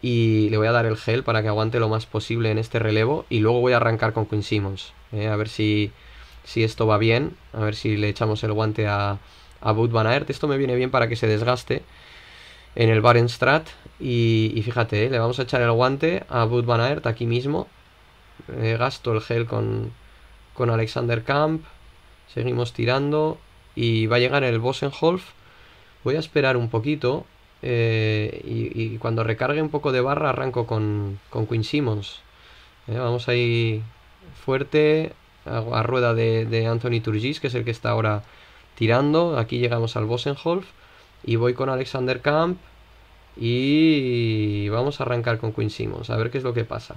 y le voy a dar el gel para que aguante lo más posible en este relevo y luego voy a arrancar con Quinn Simmons. ¿eh? a ver si si esto va bien. A ver si le echamos el guante a, a Bud Van Aert. Esto me viene bien para que se desgaste en el Barenstrat. Y, y fíjate, eh, le vamos a echar el guante a Bud Van Aert aquí mismo. Eh, gasto el gel con, Alexander Camp. Seguimos tirando. Y va a llegar el Bosenhof Voy a esperar un poquito. Eh, y, cuando recargue un poco de barra arranco con, con Queen Simmons. vamos ahí fuerte a, rueda de, Anthony Turgis, que es el que está ahora tirando. Aquí llegamos al Bosenholf y voy con Alexander Camp y vamos a arrancar con Queen Simmons, a ver qué es lo que pasa.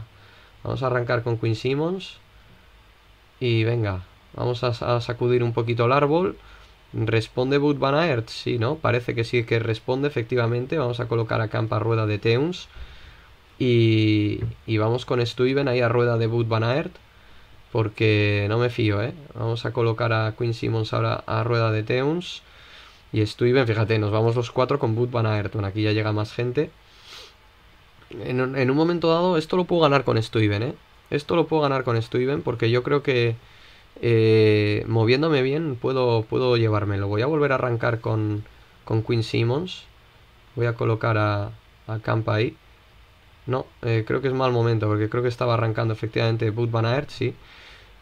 Vamos a arrancar con Queen Simmons y venga, vamos a, sacudir un poquito el árbol. ¿Responde Bud Van Aert? Sí, ¿no? Parece que sí que responde, efectivamente. Vamos a colocar a Camp a rueda de Teuns. Y, y vamos con Stuyven ahí a rueda de Bud Van Aert porque no me fío, ¿eh? Vamos a colocar a Queen Simmons ahora a rueda de Teuns y Stuyven, fíjate, nos vamos los cuatro con Bud Van Bueno, aquí ya llega más gente. En, un momento dado, esto lo puedo ganar con Stuyven, ¿eh? Esto lo puedo ganar con Stuyven porque yo creo que eh, moviéndome bien puedo, puedo llevármelo. Voy a volver a arrancar con, con Queen Simmons. Voy a colocar a, Camp ahí. No, eh, creo que es mal momento porque creo que estaba arrancando efectivamente Bud Van Aert, sí.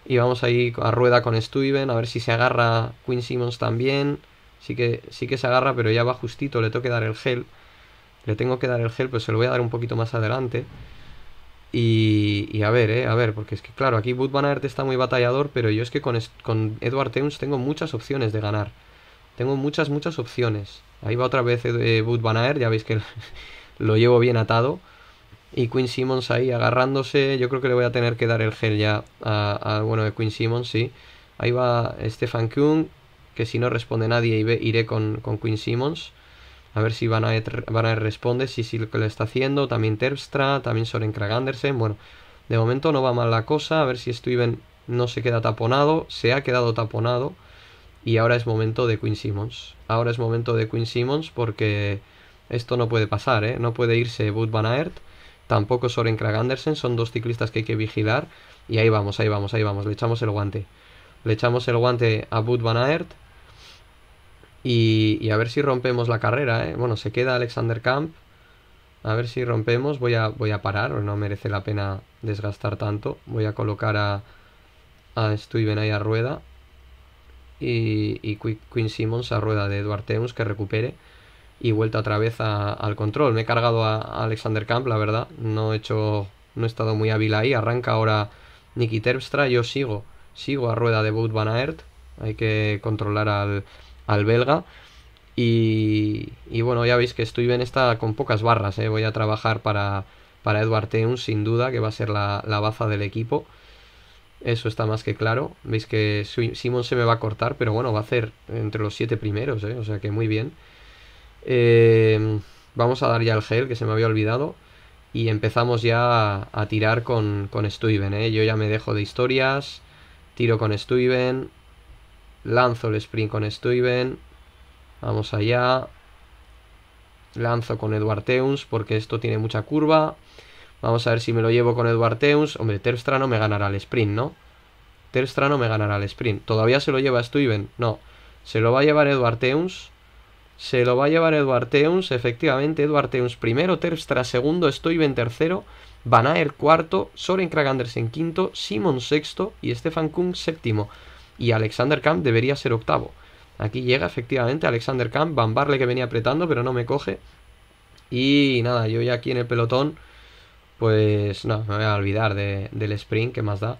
Y vamos ahí a rueda con Steven a ver si se agarra Queen Simmons también. Sí que, sí que se agarra, pero ya va justito, le tengo que dar el gel. Le tengo que dar el gel, pero pues se lo voy a dar un poquito más adelante. Y, y a ver, eh, a ver, porque es que claro, aquí Bud Van está muy batallador, pero yo es que con, con Edward Teuns tengo muchas opciones de ganar. Tengo muchas, muchas opciones. Ahí va otra vez eh, Bud Van ya veis que [laughs] lo llevo bien atado y Queen Simmons ahí agarrándose. Yo creo que le voy a tener que dar el gel ya a, bueno, de Queen Simmons, sí. Ahí va Stefan Kuhn, que si no responde nadie iré con, con Queen Simmons. A ver si Van Aert, Van a responde, si sí, que lo está haciendo. También Terpstra, también Soren Kragandersen. Andersen. Bueno, de momento no va mal la cosa. A ver si Steven no se queda taponado. Se ha quedado taponado. Y ahora es momento de Queen Simmons. Ahora es momento de Queen Simmons porque esto no puede pasar, ¿eh? No puede irse Bud Van Aert tampoco Soren Krag Andersen, son dos ciclistas que hay que vigilar. Y ahí vamos, ahí vamos, ahí vamos, le echamos el guante. Le echamos el guante a Bud Van Aert. Y, a ver si rompemos la carrera, ¿eh? Bueno, se queda Alexander Camp. A ver si rompemos. Voy a, voy a parar, no merece la pena desgastar tanto. Voy a colocar a, a Stuyven ahí a rueda. Y, y Quinn Simmons a rueda de Eduard Teuns que recupere y vuelta otra vez al control. Me he cargado a, Alexander Camp, la verdad. No he hecho. No he estado muy hábil ahí. Arranca ahora Nicky Terpstra. Yo sigo. Sigo a rueda de Bout Van Aert. Hay que controlar al, belga. Y, bueno, ya veis que estoy en esta con pocas barras. Eh. Voy a trabajar para, para Edward Teun, sin duda, que va a ser la, baza del equipo. Eso está más que claro. Veis que Simon se me va a cortar, pero bueno, va a hacer entre los siete primeros, eh. o sea que muy bien. Em, vamos a dar ya el gel, que se me había olvidado. Y empezamos ya a, tirar con, con Stuyven, ¿eh? Yo ya me dejo de historias. Tiro con Stuyven. Lanzo el sprint con Stuyven. Vamos allá. Lanzo con Edward Teuns, porque esto tiene mucha curva. Vamos a ver si me lo llevo con Edward Teuns. Hombre, Terstra no me ganará el sprint, ¿no? Terstra no me ganará el sprint. ¿Todavía se lo lleva Stuyven? No. Se lo va a llevar Edward Teuns. Se lo va a llevar Eduard Teuns, efectivamente. Eduard Teuns primero, Terstra, segundo, en tercero, Van Aer cuarto, Soren Krag en quinto, Simon sexto y Stefan Kung séptimo. Y Alexander Kamp debería ser octavo. Aquí llega efectivamente Alexander Kamp, Van Barle que venía apretando pero no me coge. Y nada, yo ya aquí en el pelotón, pues no, me voy a olvidar del sprint, que más da.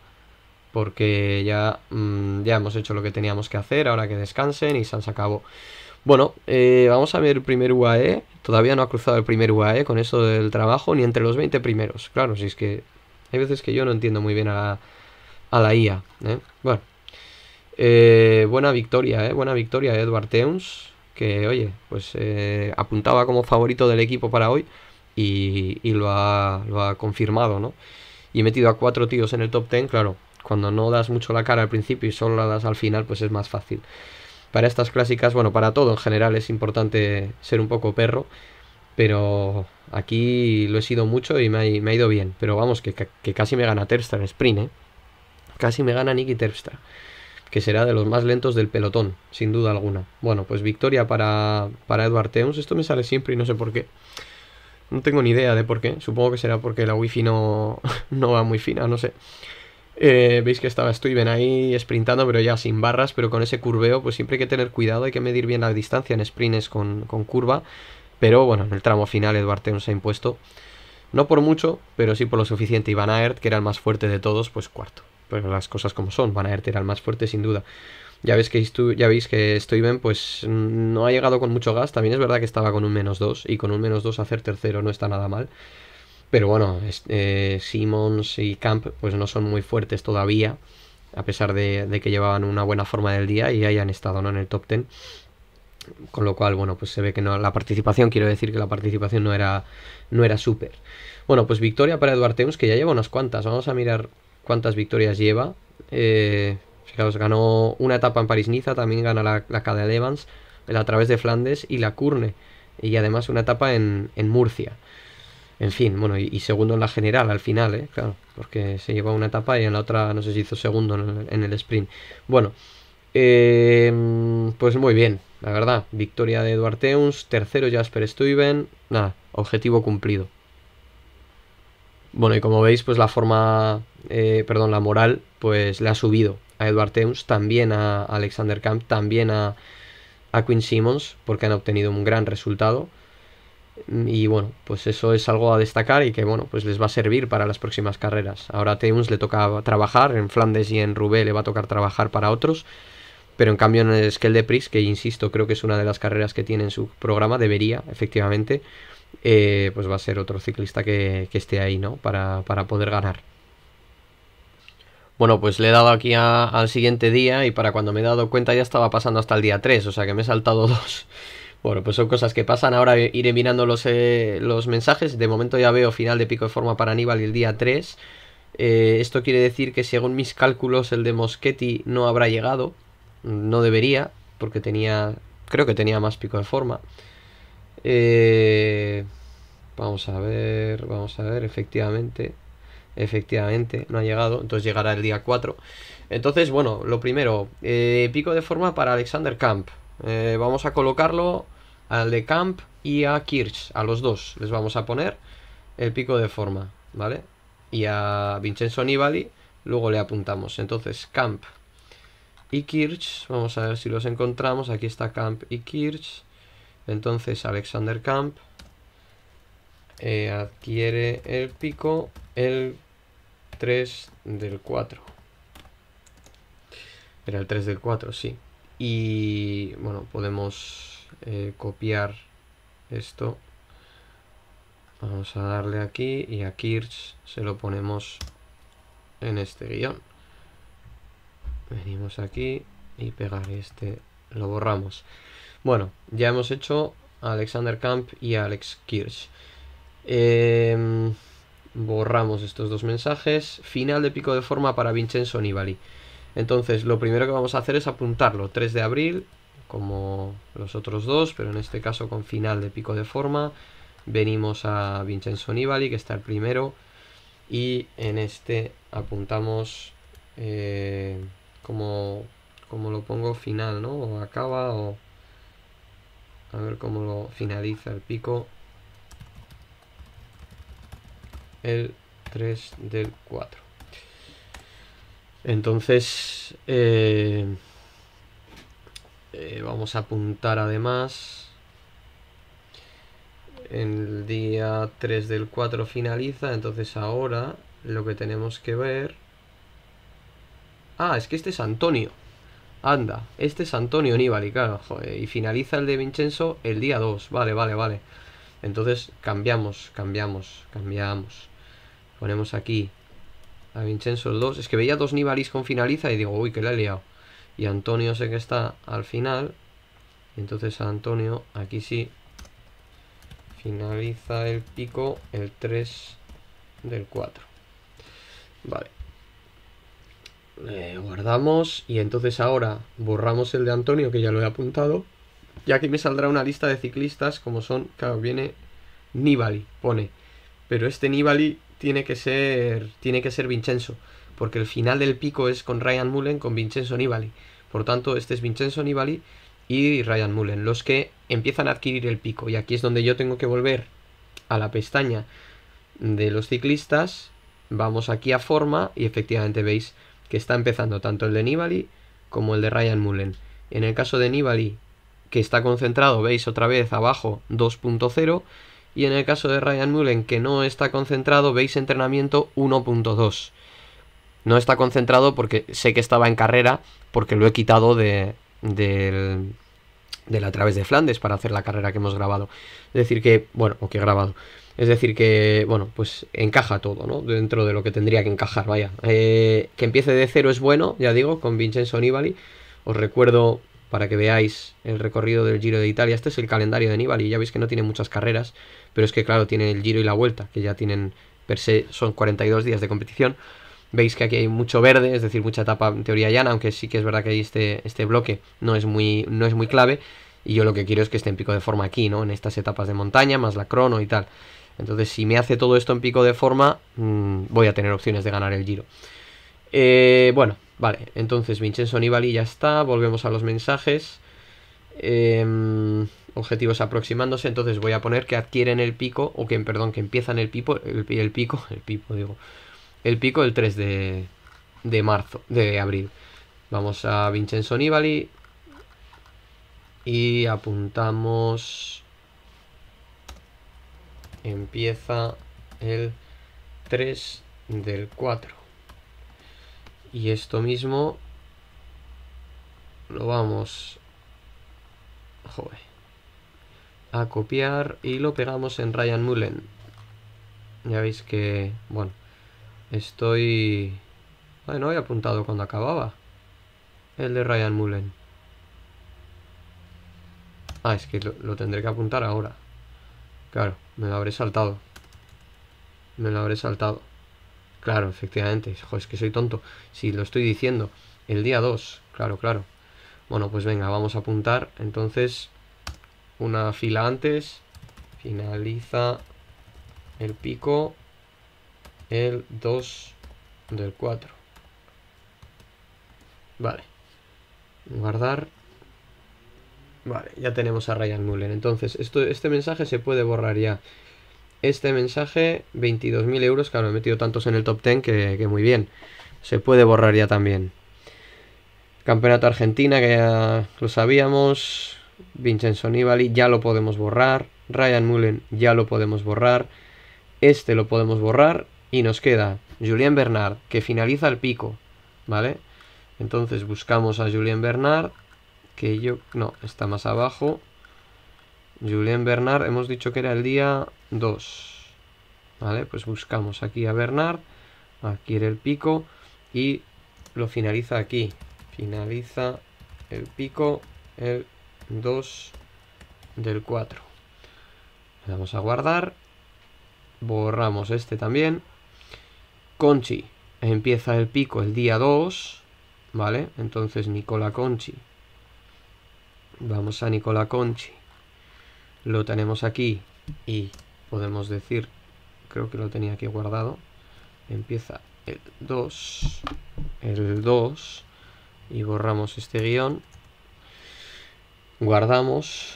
Porque ya, mm, ya hemos hecho lo que teníamos que hacer, ahora que descansen y se han sacado bueno, eh, vamos a ver el primer UAE. Todavía no ha cruzado el primer UAE con eso del trabajo, ni entre los 20 primeros. Claro, si es que hay veces que yo no entiendo muy bien a la, IA. ¿eh? Bueno, eh, buena victoria, ¿eh? Buena victoria Edward Teuns, que oye, pues apuntaba como favorito del equipo para hoy y, lo, ha, confirmado, ¿no? Y he metido a cuatro tíos en el top 10, claro. Cuando no das mucho la cara al principio y solo la das al final, pues es más fácil para estas clásicas, bueno, para todo en general es importante ser un poco perro, pero aquí lo he sido mucho y me ha, ido bien. Pero vamos, que, casi me gana Terpstra en sprint, ¿eh? Casi me gana Nicky Terpstra, que será de los más lentos del pelotón, sin duda alguna. Bueno, pues victoria para, para Edward Teuns. Esto me sale siempre y no sé por qué. No tengo ni idea de por qué. Supongo que será porque la wifi no, [laughs] no va muy fina, no sé. Eh, veis que estaba Stuyven ahí sprintando, pero ya sin barras, pero con ese curveo, pues siempre hay que tener cuidado, hay que medir bien la distancia en sprints con, curva. Pero bueno, en el tramo final Eduarte nos ha impuesto, no por mucho, pero sí por lo suficiente. Y Van Aert, que era el más fuerte de todos, pues cuarto. Pero pues las cosas como son, Van Aert era el más fuerte sin duda. Ya, que ya veis que Stuyven pues no ha llegado con mucho gas, también es verdad que estaba con un menos 2 y con un menos 2 hacer tercero no está nada mal. Pero bueno, eh, Simmons y Camp pues no son muy fuertes todavía, a pesar de, que llevaban una buena forma del día y hayan estado ¿no? en el top 10. Con lo cual, bueno, pues se ve que no, la participación, quiero decir que la participación no era, no era súper. Bueno, pues victoria para Eduard que ya lleva unas cuantas. Vamos a mirar cuántas victorias lleva. Eh, fijaos, ganó una etapa en París-Niza, también gana la, la de Evans, la a través de Flandes y la Curne. Y además una etapa en Murcia. En fin, bueno, y, segundo en la general al final, ¿eh? claro, porque se lleva una etapa y en la otra no sé si hizo segundo en el, sprint. Bueno, em, pues muy bien, la verdad. Victoria de Eduard Teuns, tercero Jasper Stuyven, nada, objetivo cumplido. Bueno, y como veis, pues la forma, eh, perdón, la moral, pues le ha subido a Eduard Teuns, también a Alexander Camp, también a, a Quinn Simmons, porque han obtenido un gran resultado. Y bueno, pues eso es algo a destacar y que bueno, pues les va a servir para las próximas carreras. Ahora a Teuns le toca trabajar, en Flandes y en Roubaix le va a tocar trabajar para otros, pero en cambio en el Skell de Pris, que insisto, creo que es una de las carreras que tiene en su programa, debería, efectivamente, eh, pues va a ser otro ciclista que, esté ahí, ¿no? Para, poder ganar. Bueno, pues le he dado aquí al siguiente día y para cuando me he dado cuenta ya estaba pasando hasta el día 3, o sea que me he saltado [laughs] dos. Bueno, pues son cosas que pasan. Ahora iré mirando los, eh, los mensajes. De momento ya veo final de pico de forma para Aníbal el día 3. Eh, esto quiere decir que según mis cálculos el de Moschetti no habrá llegado. No debería, porque tenía... Creo que tenía más pico de forma. Eh, vamos a ver, vamos a ver, efectivamente. Efectivamente, no ha llegado. Entonces llegará el día 4. Entonces, bueno, lo primero, pico de forma para Alexander Camp. vamos a colocarlo al de Camp y a Kirch, a los dos les vamos a poner el pico de forma, ¿vale? Y a Vincenzo Nibali luego le apuntamos. Entonces, Camp y Kirch, vamos a ver si los encontramos. Aquí está Camp y Kirch. Entonces, Alexander Camp eh, adquiere el pico el 3 del 4. Era el 3 del 4, sí. Y bueno, podemos eh, copiar esto. Vamos a darle aquí y a Kirch se lo ponemos en este guión. Venimos aquí y pegar este, lo borramos. Bueno, ya hemos hecho a Alexander Camp y a Alex Kirsch. Em, borramos estos dos mensajes. Final de pico de forma para Vincenzo Nibali. Entonces, lo primero que vamos a hacer es apuntarlo. 3 de abril, como los otros dos, pero en este caso con final de pico de forma. Venimos a Vincenzo Nibali, que está el primero, y en este apuntamos eh, como, como lo pongo final, ¿no? O acaba o... A ver cómo lo finaliza el pico. El 3 del 4. Entonces... Eh, eh, vamos a apuntar además. El día 3 del 4 finaliza, entonces ahora lo que tenemos que ver... Ah, es que este es Antonio. Anda, este es Antonio Nibali, claro. y finaliza el de Vincenzo el día 2. Vale, vale, vale. Entonces cambiamos, cambiamos, cambiamos. Ponemos aquí a Vincenzo el 2. Es que veía dos Nibalis con finaliza y digo, uy, que le he liado y Antonio sé que está al final entonces entonces Antonio aquí sí finaliza el pico el 3 del 4 vale eh, guardamos y entonces ahora borramos el de Antonio que ya lo he apuntado y aquí me saldrá una lista de ciclistas como son, claro, viene Nibali, pone pero este Nibali tiene que ser tiene que ser Vincenzo porque el final del pico es con Ryan Mullen, con Vincenzo Nibali. Por tanto, este es Vincenzo Nibali y Ryan Mullen, los que empiezan a adquirir el pico. Y aquí es donde yo tengo que volver a la pestaña de los ciclistas. Vamos aquí a forma y efectivamente veis que está empezando tanto el de Nibali como el de Ryan Mullen. En el caso de Nibali, que está concentrado, veis otra vez abajo 2.0. Y en el caso de Ryan Mullen, que no está concentrado, veis entrenamiento 1.2. No está concentrado porque sé que estaba en carrera, porque lo he quitado de, del, de través de Flandes para hacer la carrera que hemos grabado. Es decir, que, bueno, o que he grabado. Es decir, que, bueno, pues encaja todo, ¿no? Dentro de lo que tendría que encajar, vaya. Eh, que empiece de cero es bueno, ya digo, con Vincenzo Nibali. Os recuerdo, para que veáis el recorrido del Giro de Italia, este es el calendario de Nibali. Ya veis que no tiene muchas carreras, pero es que, claro, tiene el Giro y la Vuelta, que ya tienen per se, son 42 días de competición. Veis que aquí hay mucho verde, es decir, mucha etapa en teoría llana, aunque sí que es verdad que este, este bloque no es, muy, no es muy clave. Y yo lo que quiero es que esté en pico de forma aquí, ¿no? En estas etapas de montaña, más la crono y tal. Entonces, si me hace todo esto en pico de forma, mm, voy a tener opciones de ganar el giro. Eh, bueno, vale. Entonces, Vincenzo Nibali ya está. Volvemos a los mensajes. Em, objetivos aproximándose. Entonces voy a poner que adquieren el pico, o que, perdón, que empiezan el pico, el, el pico, [laughs] el pico, digo, el pico el 3 de, marzo, de abril. Vamos a Vincenzo Nibali y apuntamos. Empieza el 3 del 4. Y esto mismo lo vamos a copiar y lo pegamos en Ryan Mullen. Ya veis que, bueno, Estoy... Ay, no había apuntado cuando acababa. El de Ryan Mullen. Ah, es que lo, tendré que apuntar ahora. Claro, me lo habré saltado. Me lo habré saltado. Claro, efectivamente. Joder, es que soy tonto. Si lo estoy diciendo. El día 2. Claro, claro. Bueno, pues venga, vamos a apuntar. Entonces, una fila antes. Finaliza el pico el 2 del 4. Vale. Guardar. Vale, ya tenemos a Ryan Mullen. Entonces, esto, este mensaje se puede borrar ya. Este mensaje, 22.000 euros. Claro, he metido tantos en el top 10 que, que muy bien. Se puede borrar ya también. Campeonato Argentina, que ya lo sabíamos. Vincenzo Nibali, ya lo podemos borrar. Ryan Mullen, ya lo podemos borrar. Este lo podemos borrar. Y nos queda Julien Bernard, que finaliza el pico, ¿vale? Entonces buscamos a Julien Bernard, que yo... no, está más abajo. Julien Bernard, hemos dicho que era el día 2. ¿Vale? Pues buscamos aquí a Bernard, adquiere el pico y lo finaliza aquí. Finaliza el pico el 2 del 4. Le damos a guardar. Borramos este también. Conchi. Empieza el pico el día 2, ¿vale? Entonces Nicola Conchi. Vamos a Nicola Conchi. Lo tenemos aquí y podemos decir, creo que lo tenía aquí guardado. Empieza el 2, el 2 y borramos este guión. Guardamos,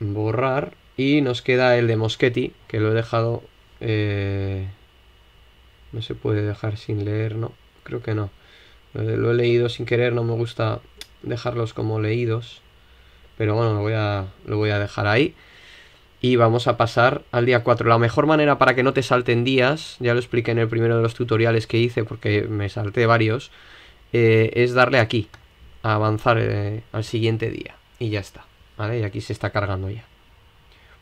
borrar y nos queda el de Moschetti, que lo he dejado... Eh, no se puede dejar sin leer, ¿no? Creo que no. Lo he leído sin querer, no me gusta dejarlos como leídos. Pero bueno, lo voy a, lo voy a dejar ahí. Y vamos a pasar al día 4. La mejor manera para que no te salten días, ya lo expliqué en el primero de los tutoriales que hice porque me salté varios, eh, es darle aquí, a avanzar eh, al siguiente día. Y ya está. ¿Vale? Y aquí se está cargando ya.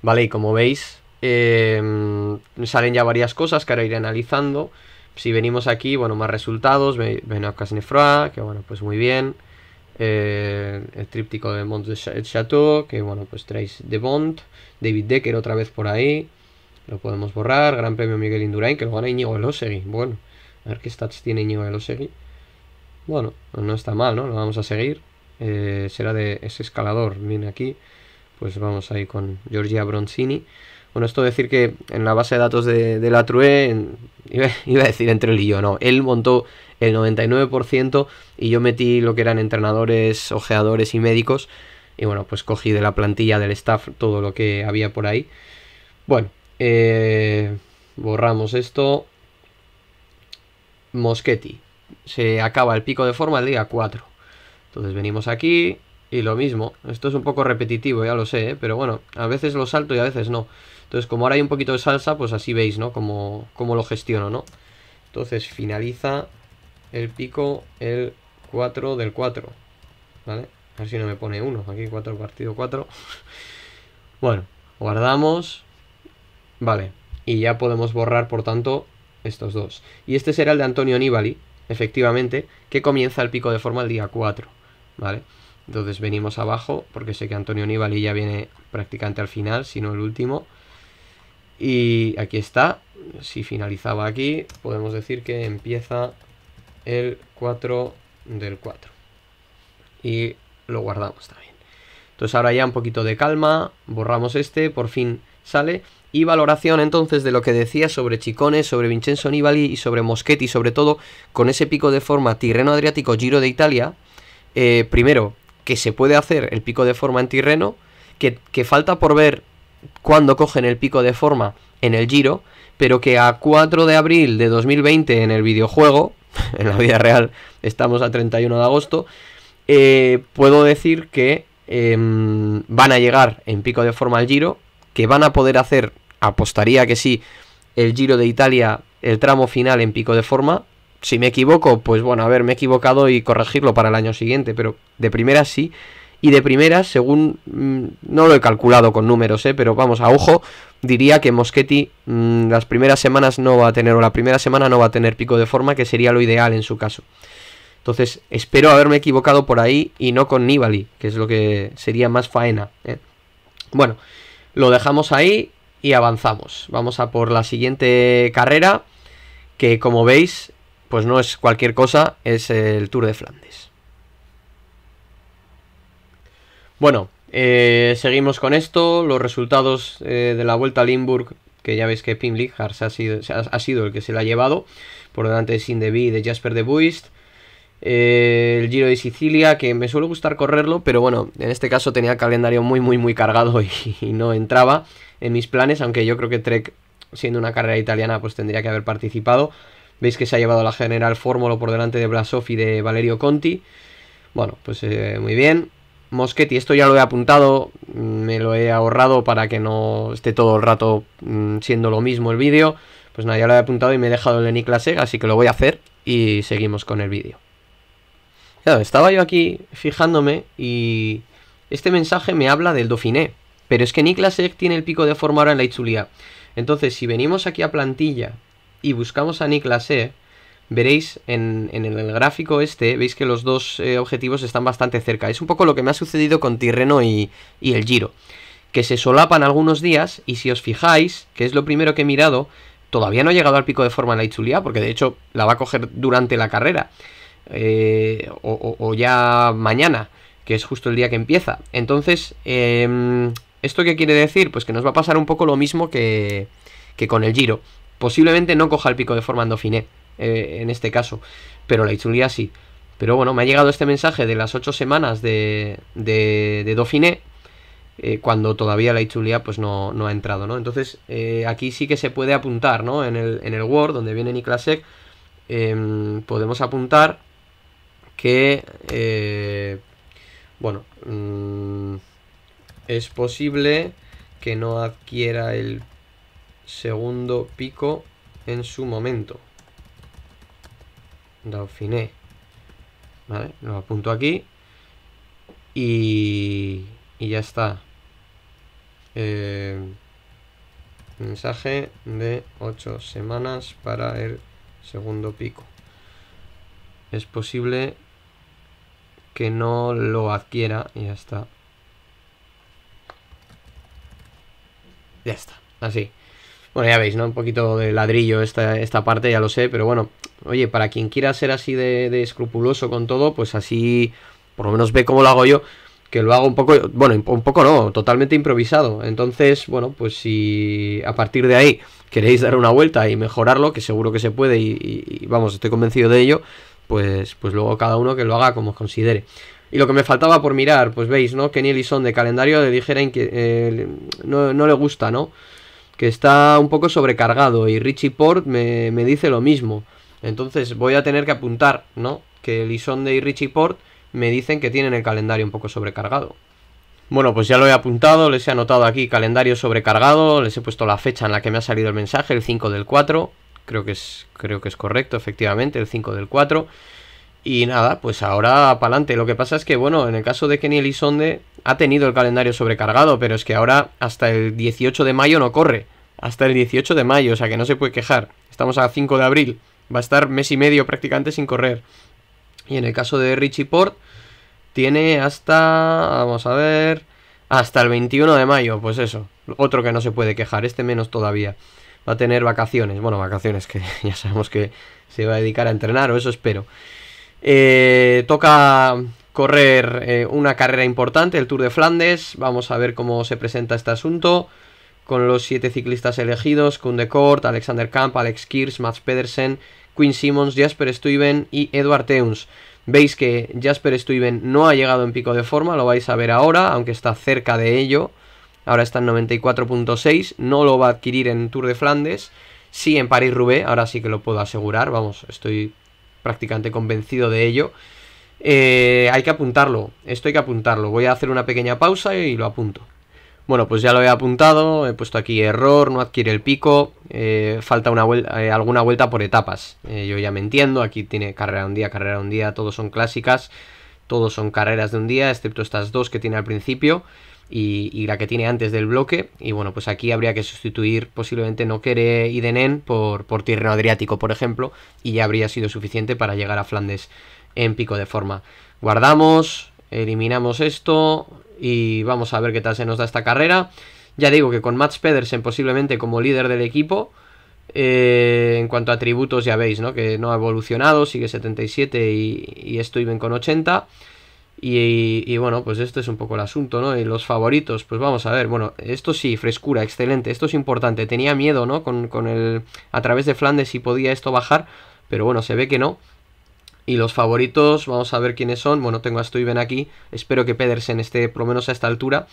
Vale, y como veis, Em, salen ya varias cosas que ahora iré analizando. Si venimos aquí, bueno, más resultados. Ven a que bueno, pues muy bien. Eh, el tríptico de Mont de Chateau, que bueno, pues traéis de Bond. David Decker otra vez por ahí. Lo podemos borrar. Gran premio Miguel Indurain, que lo gana Íñigo Elosegui. Bueno, a ver qué stats tiene Íñigo Elosegui. Bueno, no está mal, ¿no? Lo vamos a seguir. Eh, será de ese escalador. Viene aquí pues vamos ahí con Giorgia Bronzini. Bueno, esto decir que en la base de datos de, la True, e, [laughs] iba, a decir entre él y yo, no, él montó el 99% y yo metí lo que eran entrenadores, ojeadores y médicos. Y bueno, pues cogí de la plantilla del staff todo lo que había por ahí. Bueno, eh, borramos esto. Moschetti. Se acaba el pico de forma el día 4. Entonces venimos aquí, y lo mismo. Esto es un poco repetitivo, ya lo sé, ¿eh? pero bueno, a veces lo salto y a veces no. Entonces, como ahora hay un poquito de salsa, pues así veis, ¿no? Como, como lo gestiono, ¿no? Entonces, finaliza el pico el 4 del 4, ¿vale? A ver si no me pone 1, aquí 4 partido 4. [laughs] bueno, guardamos, vale, y ya podemos borrar, por tanto, estos dos. Y este será el de Antonio Nibali, efectivamente, que comienza el pico de forma el día 4, ¿vale? Entonces venimos abajo, porque sé que Antonio Nibali ya viene prácticamente al final, si no el último. Y aquí está. Si finalizaba aquí, podemos decir que empieza el 4 del 4. Y lo guardamos también. Entonces ahora ya un poquito de calma, borramos este, por fin sale. Y valoración entonces de lo que decía sobre chicones, sobre Vincenzo Nibali y sobre Moschetti, sobre todo con ese pico de forma Tirreno Adriático Giro de Italia. Eh, primero, que se puede hacer el pico de forma en Tirreno, que, falta por ver cuándo cogen el pico de forma en el Giro, pero que a 4 de abril de 2020 en el videojuego, [laughs] en la vida real estamos a 31 de agosto, eh, puedo decir que em, van a llegar en pico de forma al Giro, que van a poder hacer, apostaría que sí, el Giro de Italia, el tramo final en pico de forma, si me equivoco, pues bueno, a ver, me he equivocado y corregirlo para el año siguiente, pero de primera sí. Y de primera, según. Mm, no lo he calculado con números, ¿eh? pero vamos, a ojo, diría que Moschetti mm, las primeras semanas no va a tener, o la primera semana no va a tener pico de forma, que sería lo ideal en su caso. Entonces, espero haberme equivocado por ahí y no con Nibali, que es lo que sería más faena. Eh. Bueno, lo dejamos ahí y avanzamos. Vamos a por la siguiente carrera, que como veis pues no es cualquier cosa, es el Tour de Flandes. Bueno, eh, seguimos con esto, los resultados eh, de la Vuelta a Limburg, que ya veis que Pim Lichars ha sido, ha sido el que se la ha llevado, por delante de Sindevi y de Jasper de Buist. Eh, el Giro de Sicilia, que me suele gustar correrlo, pero bueno, en este caso tenía el calendario muy, muy, muy cargado [laughs] y, no entraba en mis planes, aunque yo creo que Trek, siendo una carrera italiana, pues tendría que haber participado. Veis que se ha llevado la General Fórmula por delante de Blasov y de Valerio Conti. Bueno, pues eh, muy bien. Moschetti, esto ya lo he apuntado, mm, me lo he ahorrado para que no esté todo el rato mm, siendo lo mismo el vídeo. Pues nada, ya lo he apuntado y me he dejado el de Niklas Egg, así que lo voy a hacer y seguimos con el vídeo. estaba yo aquí fijándome y este mensaje me habla del Dauphiné, pero es que Niklas Egg tiene el pico de forma ahora en la Itzulia. Entonces, si venimos aquí a plantilla y buscamos a Niklas E veréis en, el gráfico este, veis que los dos eh, objetivos están bastante cerca. Es un poco lo que me ha sucedido con Tirreno y, el Giro, que se solapan algunos días y si os fijáis, que es lo primero que he mirado, todavía no ha llegado al pico de forma en la Itzulia, porque de hecho la va a coger durante la carrera, eh, o, ya mañana, que es justo el día que empieza. Entonces, em, ¿esto qué quiere decir? Pues que nos va a pasar un poco lo mismo que, que con el Giro Posiblemente no coja el pico de forma en Dauphiné, eh, en este caso, pero la Itzulia sí. Pero bueno, me ha llegado este mensaje de las 8 semanas de, de, eh, cuando todavía la Itzulia pues no, ha entrado, ¿no? Entonces eh, aquí sí que se puede apuntar, ¿no? En el, Word, donde viene Niklasek, em, podemos apuntar que, bueno, mm, es posible que no adquiera el segundo pico en su momento. Dauphiné. ¿Vale? Lo apunto aquí. Y, y ya está. Eh, mensaje de 8 semanas para el segundo pico. Es posible que no lo adquiera y ya está. Ya está, así. Bueno, ya veis, ¿no? Un poquito de ladrillo esta, esta parte, ya lo sé, pero bueno, oye, para quien quiera ser así de, escrupuloso con todo, pues así, por lo menos ve cómo lo hago yo, que lo hago un poco, bueno, un poco no, totalmente improvisado. Entonces, bueno, pues si a partir de ahí queréis dar una vuelta y mejorarlo, que seguro que se puede y, vamos, estoy convencido de ello, pues, pues luego cada uno que lo haga como considere. Y lo que me faltaba por mirar, pues veis, ¿no? Kenny Ellison de calendario de dijera que eh, no, no le gusta, ¿no? que está un poco sobrecargado y Richie Port me, dice lo mismo. Entonces voy a tener que apuntar, ¿no? Que Isonde y Richie Port me dicen que tienen el calendario un poco sobrecargado. Bueno, pues ya lo he apuntado, les he anotado aquí calendario sobrecargado, les he puesto la fecha en la que me ha salido el mensaje, el 5 del 4, creo que es, creo que es correcto, efectivamente, el 5 del 4. Y nada, pues ahora para adelante. Lo que pasa es que, bueno, en el caso de Kenny Isonde ha tenido el calendario sobrecargado, pero es que ahora hasta el 18 de mayo no corre hasta el 18 de mayo, o sea que no se puede quejar. Estamos a 5 de abril, va a estar mes y medio prácticamente sin correr. Y en el caso de Richie Port, tiene hasta, vamos a ver, hasta el 21 de mayo, pues eso, otro que no se puede quejar, este menos todavía. Va a tener vacaciones, bueno, vacaciones que [laughs] ya sabemos que se va a dedicar a entrenar, o eso espero. Eh, toca correr eh, una carrera importante, el Tour de Flandes, vamos a ver cómo se presenta este asunto con los siete ciclistas elegidos, Kort, Alexander Kamp, Alex Kirsch, Mats Pedersen, Quinn Simmons, Jasper Stuyven y Edward Teuns. Veis que Jasper Stuyven no ha llegado en pico de forma, lo vais a ver ahora, aunque está cerca de ello. Ahora está en 94.6, no lo va a adquirir en Tour de Flandes. Sí en París-Roubaix, ahora sí que lo puedo asegurar, vamos, estoy prácticamente convencido de ello. Eh, hay que apuntarlo, esto hay que apuntarlo. Voy a hacer una pequeña pausa y lo apunto. Bueno, pues ya lo he apuntado, he puesto aquí error, no adquiere el pico, eh, falta eh, alguna vuelta por etapas. Eh, yo ya me entiendo, aquí tiene carrera un día, carrera un día, todos son clásicas, todos son carreras de un día, excepto estas dos que tiene al principio y, la que tiene antes del bloque. Y bueno, pues aquí habría que sustituir posiblemente no y Denen por, por Tirreno Adriático, por ejemplo, y ya habría sido suficiente para llegar a Flandes en pico de forma. Guardamos, eliminamos esto, y vamos a ver qué tal se nos da esta carrera. Ya digo que con Mats Pedersen posiblemente como líder del equipo. Eh, en cuanto a atributos ya veis, ¿no? Que no ha evolucionado, sigue 77 y, y bien con 80. Y, bueno, pues este es un poco el asunto, ¿no? Y los favoritos, pues vamos a ver. Bueno, esto sí, frescura, excelente. Esto es importante. Tenía miedo, ¿no? Con, con el... A través de Flandes si podía esto bajar. Pero bueno, se ve que no. Y los favoritos, vamos a ver quiénes son. Bueno, tengo a Steven aquí. Espero que Pedersen esté por lo menos a esta altura.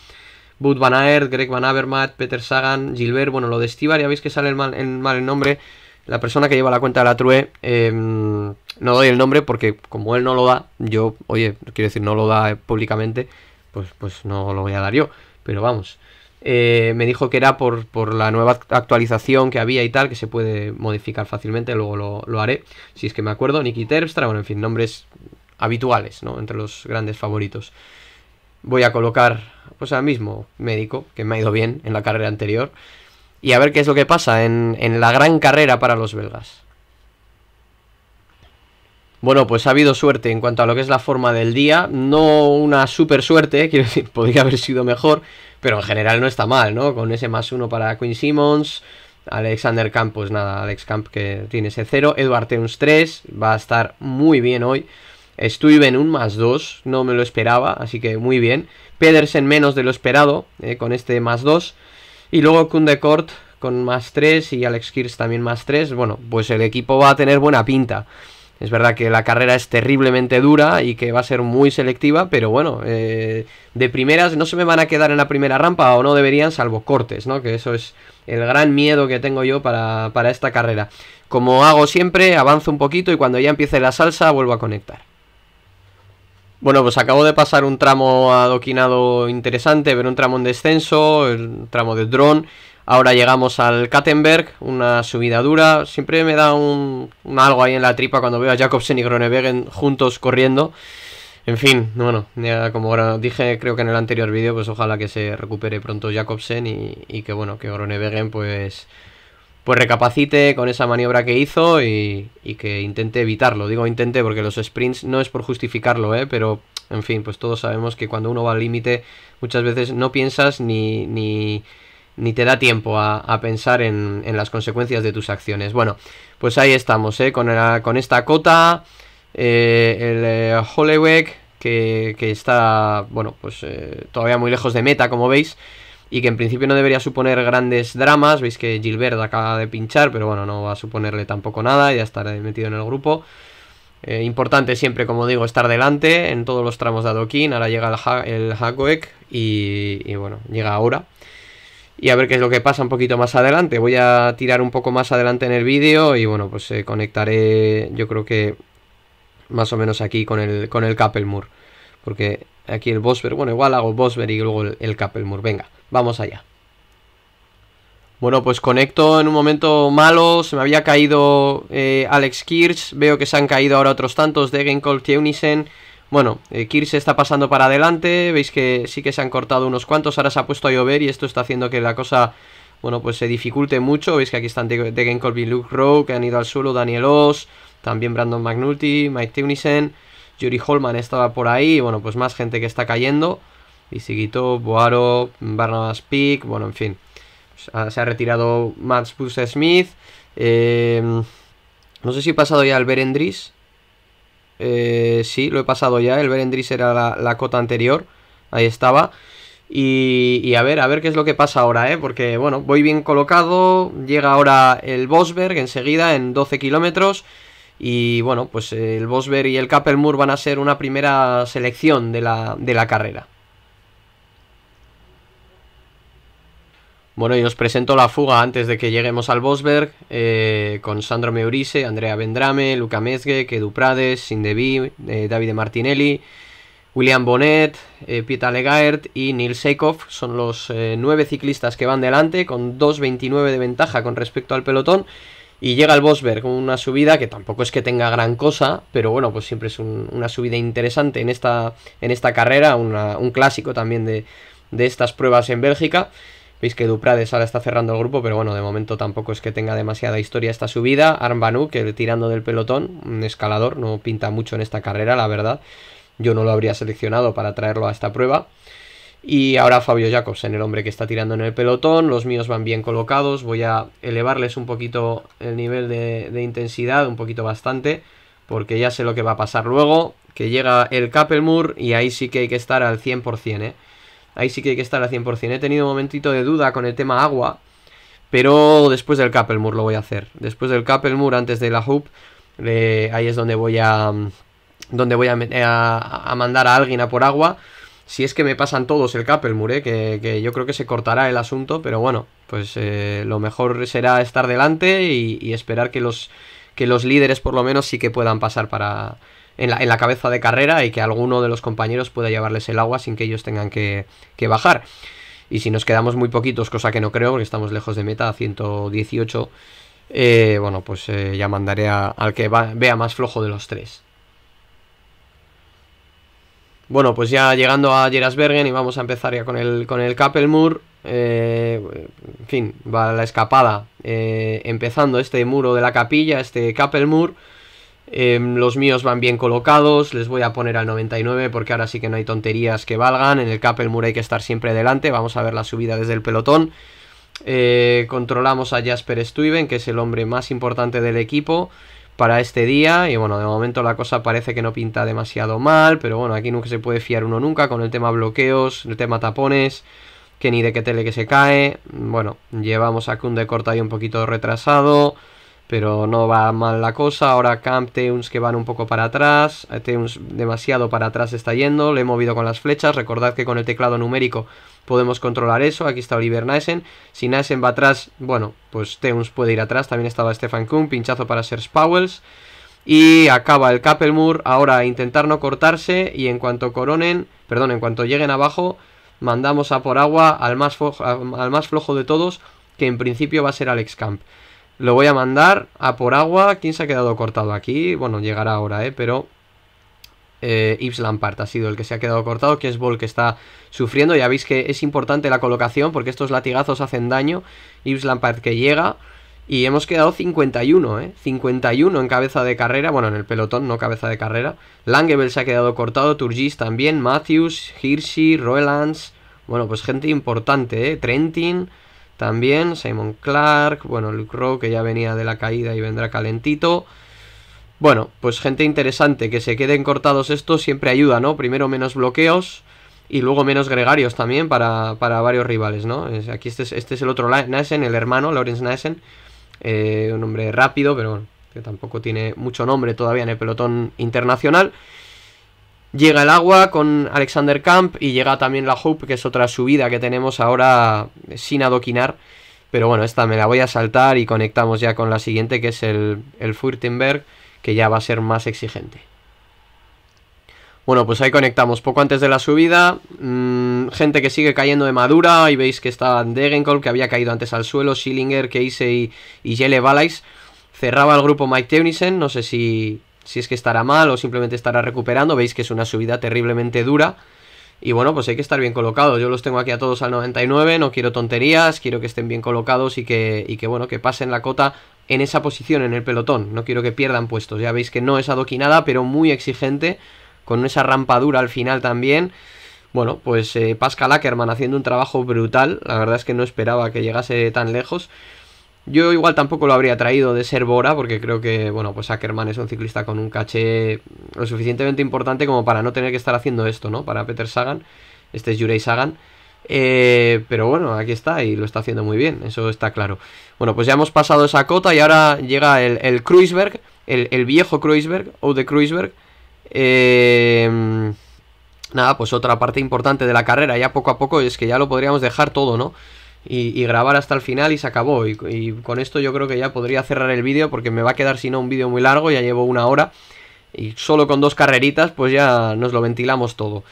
Bud Van Aert, Greg Van Avermaet, Peter Sagan, Gilbert. Bueno, lo de Stibar, ya veis que sale mal, el nombre. La persona que lleva la cuenta de la True, em, no doy el nombre porque como él no lo da, yo, oye, quiero decir, no lo da eh, públicamente, pues, pues no lo voy a dar yo. Pero vamos, eh, me dijo que era por, la nueva actualización que había y tal, que se puede modificar fácilmente, luego lo, haré, si es que me acuerdo. Nicky Terpstra, bueno, en fin, nombres habituales, ¿no? Entre los grandes favoritos. Voy a colocar, pues ahora mismo, médico, que me ha ido bien en la carrera anterior, y a ver qué es lo que pasa en la gran carrera para los belgas. Bueno, pues ha habido suerte en cuanto a lo que es la forma del día. No una super suerte, [laughs] quiero decir, podría haber sido mejor, pero en general no está mal, ¿no? Con ese más uno para Quinn Simmons, Alexander Camp, pues nada, Alex Camp que tiene ese cero Edward Teuns 3, va a estar muy bien hoy. en un más 2, no me lo esperaba, así que muy bien. Pedersen menos de lo esperado, eh, con este más 2. Y luego Kort con más 3 y Alex Kirs también más 3. Bueno, pues el equipo va a tener buena pinta. Es verdad que la carrera es terriblemente dura y que va a ser muy selectiva, pero bueno, eh, de primeras no se me van a quedar en la primera rampa o no deberían, salvo cortes, ¿no? Que eso es el gran miedo que tengo yo para, esta carrera. Como hago siempre, avanzo un poquito y cuando ya empiece la salsa vuelvo a conectar. Bueno, pues acabo de pasar un tramo adoquinado interesante, ver un tramo en descenso, el tramo de dron. Ahora llegamos al Kattenberg, una subida dura. Siempre me da un, algo ahí en la tripa cuando veo a Jacobsen y Gronewegen juntos corriendo. En fin, bueno, como dije creo que en el anterior vídeo, pues ojalá que se recupere pronto Jacobsen y, que bueno, que Gronewegen pues pues recapacite con esa maniobra que hizo y, y, que intente evitarlo. Digo intente porque los sprints no es por justificarlo, ¿eh? pero en fin, pues todos sabemos que cuando uno va al límite muchas veces no piensas ni, ni, ni te da tiempo a, pensar en, las consecuencias de tus acciones. Bueno, pues ahí estamos, ¿eh? con, esta cota, eh, el eh, Holeweg, que, está, bueno, pues eh, todavía muy lejos de meta, como veis, y que en principio no debería suponer grandes dramas. Veis que Gilbert acaba de pinchar, pero bueno, no va a suponerle tampoco nada, ya estará metido en el grupo. importante siempre, como digo, estar delante en todos los tramos de Adokín. Ahora llega el, ha y, bueno, llega ahora y a ver qué es lo que pasa un poquito más adelante. Voy a tirar un poco más adelante en el vídeo y bueno, pues eh, conectaré yo creo que más o menos aquí con el, con el Porque aquí el Bosber, bueno, igual hago Bosber y luego el, el Venga, vamos allá. Bueno, pues conecto en un momento malo, se me había caído eh, Alex Kirsch, veo que se han caído ahora otros tantos, de Degenkolb, Unicent bueno, eh, se está pasando para adelante, veis que sí que se han cortado unos cuantos, ahora se ha puesto a llover y esto está haciendo que la cosa, bueno, pues se dificulte mucho. Veis que aquí están Degen Colby Luke Rowe, que han ido al suelo, Daniel Oz, también Brandon McNulty, Mike Tunisen, Yuri Holman estaba por ahí, bueno, pues más gente que está cayendo. y Isiguito, Boaro, Barnabas Peak, bueno, en fin. Pues, se ha retirado Max Bruce Smith. Eh, no sé si he pasado ya al Berendris. Eh, sí, lo he pasado ya. El Berendris era la, cota anterior. Ahí estaba. Y, a ver, a ver qué es lo que pasa ahora, ¿eh? Porque, bueno, voy bien colocado. Llega ahora el Bosberg enseguida en 12 kilómetros. Y bueno, pues el Bosberg y el Kappelmoor van a ser una primera selección de la carrera. Bueno, y os presento la fuga antes de que lleguemos al Bosberg, eh, con Sandro Meurice, Andrea Vendrame, Luca Mezgue, Kedu Prades, Sindevi, eh, Martinelli, William Bonnet, eh, Legaert y Neil Seikoff. Son los eh, nueve ciclistas que van delante, con 2.29 de ventaja con respecto al pelotón. Y llega al Bosberg, una subida que tampoco es que tenga gran cosa, pero bueno, pues siempre es una subida interesante en esta, en esta carrera, un clásico también de, de estas pruebas en Bélgica. Veis que Duprades ahora está cerrando el grupo, pero bueno, de momento tampoco es que tenga demasiada historia esta subida. Armbanu, que tirando del pelotón, un escalador, no pinta mucho en esta carrera, la verdad. Yo no lo habría seleccionado para traerlo a esta prueba. Y ahora Fabio Jacobsen, el hombre que está tirando en el pelotón. Los míos van bien colocados. Voy a elevarles un poquito el nivel de, intensidad, un poquito bastante, porque ya sé lo que va a pasar luego. Que llega el Kappelmoor y ahí sí que hay que estar al 100%, ¿eh? Ahí sí que hay que estar al 100%. He tenido un momentito de duda con el tema agua. Pero después del Mur lo voy a hacer. Después del Mur, antes de la Hoop. ahí es donde voy a... Mm, donde voy a, mandar a alguien a por agua. Si es que me pasan todos el Kappelmoor, eh, que, yo creo que se cortará el asunto. Pero bueno, pues eh, lo mejor será estar delante y, y esperar que los, que los líderes por lo menos sí que puedan pasar para en la, cabeza de carrera y que alguno de los compañeros pueda llevarles el agua sin que ellos tengan que, bajar. Y si nos quedamos muy poquitos, cosa que no creo, porque estamos lejos de meta, 118, eh, bueno, pues eh, ya mandaré al que vea más flojo de los tres. Bueno, pues ya llegando a Jerasbergen y vamos a empezar ya con el, con el eh, en fin, va la escapada empezando este muro de la capilla, este Kappelmur. Em, los míos van bien colocados, les voy a poner al 99 porque ahora sí que no hay tonterías que valgan. En el cap el muro hay que estar siempre delante, vamos a ver la subida desde el pelotón. Eh, controlamos a Jasper Stuyven, que es el hombre más importante del equipo para este día. Y bueno, de momento la cosa parece que no pinta demasiado mal, pero bueno, aquí nunca se puede fiar uno nunca con el tema bloqueos, el tema tapones, que ni de qué tele que se cae. Bueno, llevamos a Kunde corta ahí un poquito retrasado pero no va mal la cosa. Ahora Camp, Teuns que van un poco para atrás. Eh, Teuns demasiado para atrás está yendo. Le he movido con las flechas. Recordad que con el teclado numérico podemos controlar eso. Aquí está Oliver Naesen. Si Naesen va atrás, bueno, pues Teuns puede ir atrás. También estaba Stefan Kuhn. Pinchazo para ser Powells. Y acaba el Kappelmoor, Ahora intentar no cortarse. Y en cuanto coronen, perdón, en cuanto lleguen abajo, mandamos a por agua al más, al más flojo de todos. Que en principio va a ser Alex Camp. Lo voy a mandar a por agua. ¿Quién se ha quedado cortado aquí? Bueno, llegará ahora, ¿eh? Pero eh, Yves Lampard ha sido el que se ha quedado cortado, que es Ball que está sufriendo. Ya veis que es importante la colocación porque estos latigazos hacen daño. Yves Lampard que llega y hemos quedado 51, ¿eh? 51 en cabeza de carrera, bueno, en el pelotón, no cabeza de carrera. Langevel se ha quedado cortado, Turgis también, Matthews, Hirschi, Roelands. Bueno, pues gente importante, ¿eh? Trentin también, Simon Clark, bueno, Luke Rowe que ya venía de la caída y vendrá calentito. Bueno, pues gente interesante, que se queden cortados estos siempre ayuda, ¿no? Primero menos bloqueos y luego menos gregarios también para, varios rivales, ¿no? Aquí este es, este es el otro Naesen, el hermano, Lawrence Naesen, eh, un hombre rápido, pero bueno, que tampoco tiene mucho nombre todavía en el pelotón internacional. Llega el agua con Alexander Camp y llega también la Hope, que es otra subida que tenemos ahora sin adoquinar. Pero bueno, esta me la voy a saltar y conectamos ya con la siguiente, que es el, el Furtenberg, que ya va a ser más exigente. Bueno, pues ahí conectamos poco antes de la subida. Mm, gente que sigue cayendo de madura. Y veis que está Degenkolb, que había caído antes al suelo. Schillinger, Casey y, Jelle balais Cerraba el grupo Mike Teunissen. No sé si, si es que estará mal o simplemente estará recuperando. Veis que es una subida terriblemente dura. Y bueno, pues hay que estar bien colocados. Yo los tengo aquí a todos al 99, no quiero tonterías, quiero que estén bien colocados y que, y que bueno, que pasen la cota en esa posición, en el pelotón. No quiero que pierdan puestos. Ya veis que no es adoquinada, pero muy exigente, con esa rampa dura al final también. Bueno, pues eh, Pascal Ackerman haciendo un trabajo brutal. La verdad es que no esperaba que llegase tan lejos. Yo igual tampoco lo habría traído de ser Bora, porque creo que, bueno, pues Ackerman es un ciclista con un caché lo suficientemente importante como para no tener que estar haciendo esto, ¿no? Para Peter Sagan, este es Jurey Sagan. Eh, pero bueno, aquí está y lo está haciendo muy bien, eso está claro. Bueno, pues ya hemos pasado esa cota y ahora llega el, el Kreuzberg, el, viejo Kreuzberg, o de Kreuzberg. Eh, nada, pues otra parte importante de la carrera, ya poco a poco es que ya lo podríamos dejar todo, ¿no? y, grabar hasta el final y se acabó. Y, con esto yo creo que ya podría cerrar el vídeo porque me va a quedar si no un vídeo muy largo, ya llevo una hora. Y solo con dos carreritas pues ya nos lo ventilamos todo.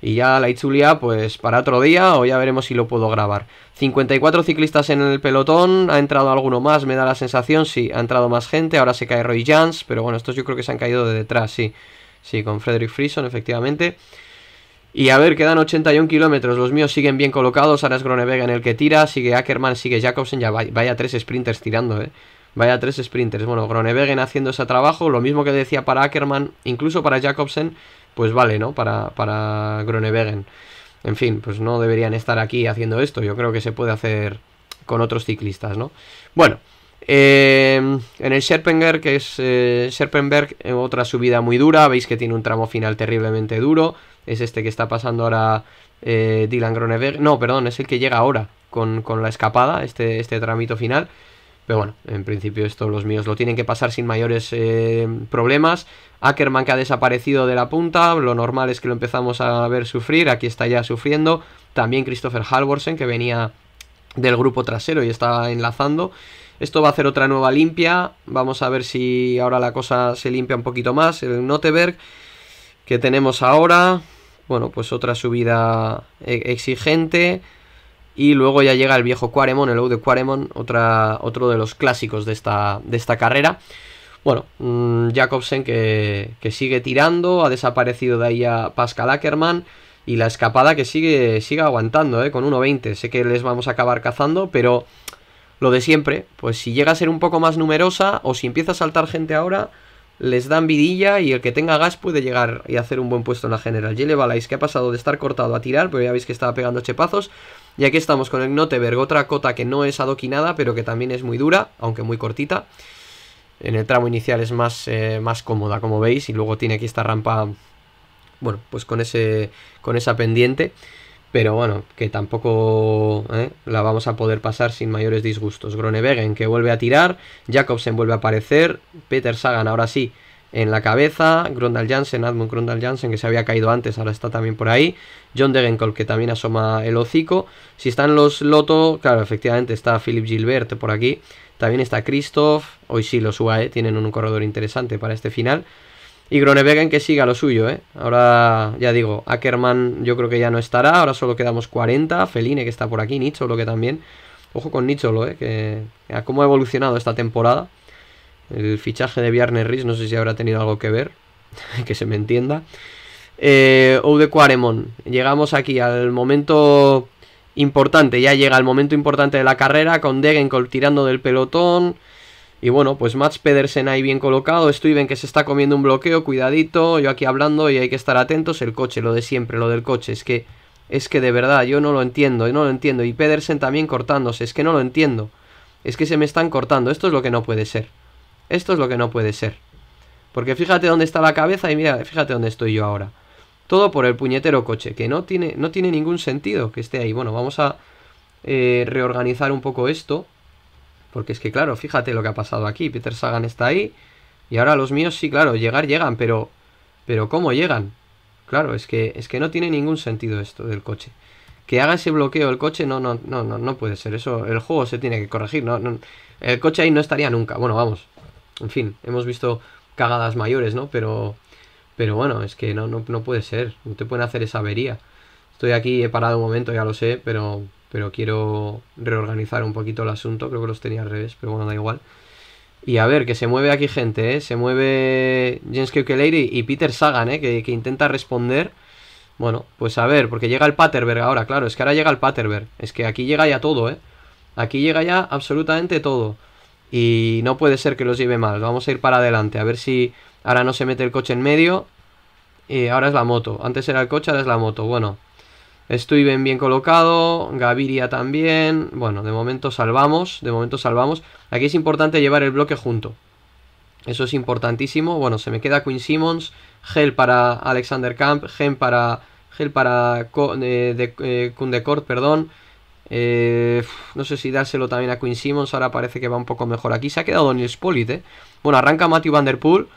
Y ya la Itzulia pues para otro día o ya veremos si lo puedo grabar. 54 ciclistas en el pelotón, ha entrado alguno más, me da la sensación, sí, ha entrado más gente, ahora se cae Roy Jans, pero bueno, estos yo creo que se han caído de detrás, sí. Sí, con Frederick Friesen efectivamente. Y a ver, quedan 81 kilómetros. Los míos siguen bien colocados. Ahora es el que tira. Sigue Ackerman, sigue Jacobsen. Ya vaya, tres sprinters tirando, eh. Vaya tres sprinters. Bueno, Gronewegen haciendo ese trabajo. Lo mismo que decía para Ackerman, incluso para Jacobsen, pues vale, ¿no? Para, para En fin, pues no deberían estar aquí haciendo esto. Yo creo que se puede hacer con otros ciclistas, ¿no? Bueno, em, en el Scherpenger, que es eh, Scherpenberg, eh, otra subida muy dura. Veis que tiene un tramo final terriblemente duro es este que está pasando ahora eh, Dylan Groneberg. No, perdón, es el que llega ahora con, la escapada, este, este trámite final. Pero bueno, en principio esto los míos lo tienen que pasar sin mayores eh, problemas. Ackerman que ha desaparecido de la punta, lo normal es que lo empezamos a ver sufrir, aquí está ya sufriendo. También Christopher Halvorsen que venía del grupo trasero y estaba enlazando. Esto va a hacer otra nueva limpia, vamos a ver si ahora la cosa se limpia un poquito más. El Noteberg que tenemos ahora. Bueno, pues otra subida e-, exigente. Y luego ya llega el viejo Quaremon, el O de Quaremon, otra, otro de los clásicos de esta, de esta carrera. Bueno, mm, Jacobsen que, que, sigue tirando, ha desaparecido de ahí a Pascal Ackerman. Y la escapada que sigue, sigue aguantando, ¿eh? con 1.20. Sé que les vamos a acabar cazando, pero lo de siempre, pues si llega a ser un poco más numerosa o si empieza a saltar gente ahora, les dan vidilla y el que tenga gas puede llegar y hacer un buen puesto en la general. le Balais que ha pasado de estar cortado a tirar, pero ya veis que estaba pegando chepazos. Y aquí estamos con el Noteberg, otra cota que no es adoquinada, pero que también es muy dura, aunque muy cortita. En el tramo inicial es más, eh, más cómoda, como veis, y luego tiene aquí esta rampa, bueno, pues con, ese, con esa pendiente pero bueno, que tampoco ¿eh? la vamos a poder pasar sin mayores disgustos. Gronewegen que vuelve a tirar, Jacobsen vuelve a aparecer, Peter Sagan ahora sí en la cabeza, Grondal Jansen, Admund Grondal Jansen que se había caído antes, ahora está también por ahí, John Degenkolb que también asoma el hocico, si están los Loto, claro, efectivamente está Philip Gilbert por aquí, también está Christoph, hoy sí los UAE ¿eh? tienen un corredor interesante para este final, y Gronevegan que siga lo suyo, ¿eh? Ahora, ya digo, Ackerman yo creo que ya no estará. Ahora solo quedamos 40. Feline que está por aquí. Nicholo que también. Ojo con Nicholo, ¿eh? Que, cómo ha evolucionado esta temporada. El fichaje de Viernes Riz, no sé si habrá tenido algo que ver. [laughs] que se me entienda. Eh, Oude Quaremon. Llegamos aquí al momento importante. Ya llega el momento importante de la carrera. Con Degen tirando del pelotón. Y bueno, pues Mats Pedersen ahí bien colocado, Stuyven que se está comiendo un bloqueo, cuidadito, yo aquí hablando y hay que estar atentos, el coche, lo de siempre, lo del coche, es que es que de verdad yo no lo entiendo, yo eh, no lo entiendo y Pedersen también cortándose, es que no lo entiendo. Es que se me están cortando, esto es lo que no puede ser. Esto es lo que no puede ser. Porque fíjate dónde está la cabeza y mira, fíjate dónde estoy yo ahora. Todo por el puñetero coche, que no tiene no tiene ningún sentido que esté ahí. Bueno, vamos a eh, reorganizar un poco esto. Porque es que, claro, fíjate lo que ha pasado aquí. Peter Sagan está ahí. Y ahora los míos, sí, claro, llegar llegan, pero. Pero ¿cómo llegan? Claro, es que, es que no tiene ningún sentido esto del coche. Que haga ese bloqueo el coche, no, no, no, no, no puede ser. Eso, el juego se tiene que corregir. No, el coche ahí no estaría nunca. Bueno, vamos. En fin, hemos visto cagadas mayores, ¿no? Pero. Pero bueno, es que no, no, no puede ser. No te pueden hacer esa avería. Estoy aquí, he parado un momento, ya lo sé, pero pero quiero reorganizar un poquito el asunto, creo que los tenía al revés, pero bueno, da igual. Y a ver, que se mueve aquí gente, ¿eh? Se mueve Jens Keukeleri y Peter Sagan, ¿eh? Que, que, intenta responder. Bueno, pues a ver, porque llega el Paterberg ahora, claro, es que ahora llega el Paterberg. Es que aquí llega ya todo, ¿eh? Aquí llega ya absolutamente todo. Y no puede ser que los lleve mal. Vamos a ir para adelante, a ver si ahora no se mete el coche en medio. Y ahora es la moto. Antes era el coche, ahora es la moto. Bueno, estoy bien colocado, Gaviria también. Bueno, de momento salvamos, de momento salvamos. Aquí es importante llevar el bloque junto. Eso es importantísimo. Bueno, se me queda Queen Simmons, Gel para Alexander Camp, Gel para Gel para eh, eh perdón. Eh, no sé si dárselo también a Queen Simmons, ahora parece que va un poco mejor aquí. Se ha quedado Daniel Spolit, eh. Bueno, arranca Matthew Vanderpool.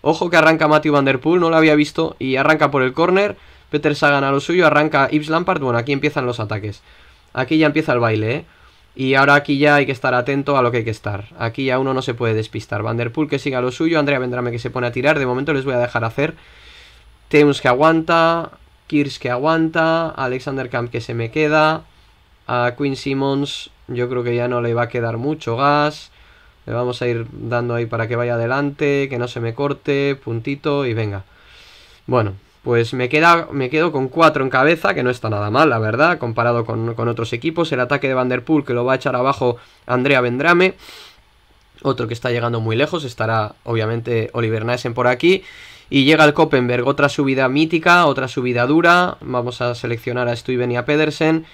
Ojo que arranca Matthew Vanderpool. no lo había visto y arranca por el corner. Peter Sagan a lo suyo, arranca Yves Lampard. Bueno, aquí empiezan los ataques. Aquí ya empieza el baile, ¿eh? Y ahora aquí ya hay que estar atento a lo que hay que estar. Aquí ya uno no se puede despistar. Vanderpool que siga lo suyo, Andrea Vendrame que se pone a tirar. De momento les voy a dejar hacer. Teuns que aguanta, Kirs que aguanta, Alexander Camp que se me queda. A Quinn Simmons yo creo que ya no le va a quedar mucho gas. Le vamos a ir dando ahí para que vaya adelante, que no se me corte, puntito y venga. Bueno, pues me, queda, me quedo con 4 en cabeza, que no está nada mal, la verdad, comparado con, otros equipos. El ataque de Vanderpool, que lo va a echar abajo Andrea Vendrame. Otro que está llegando muy lejos, estará obviamente Oliver Naesen por aquí. Y llega el Koppenberg, otra subida mítica, otra subida dura. Vamos a seleccionar a Stuyven y a Pedersen.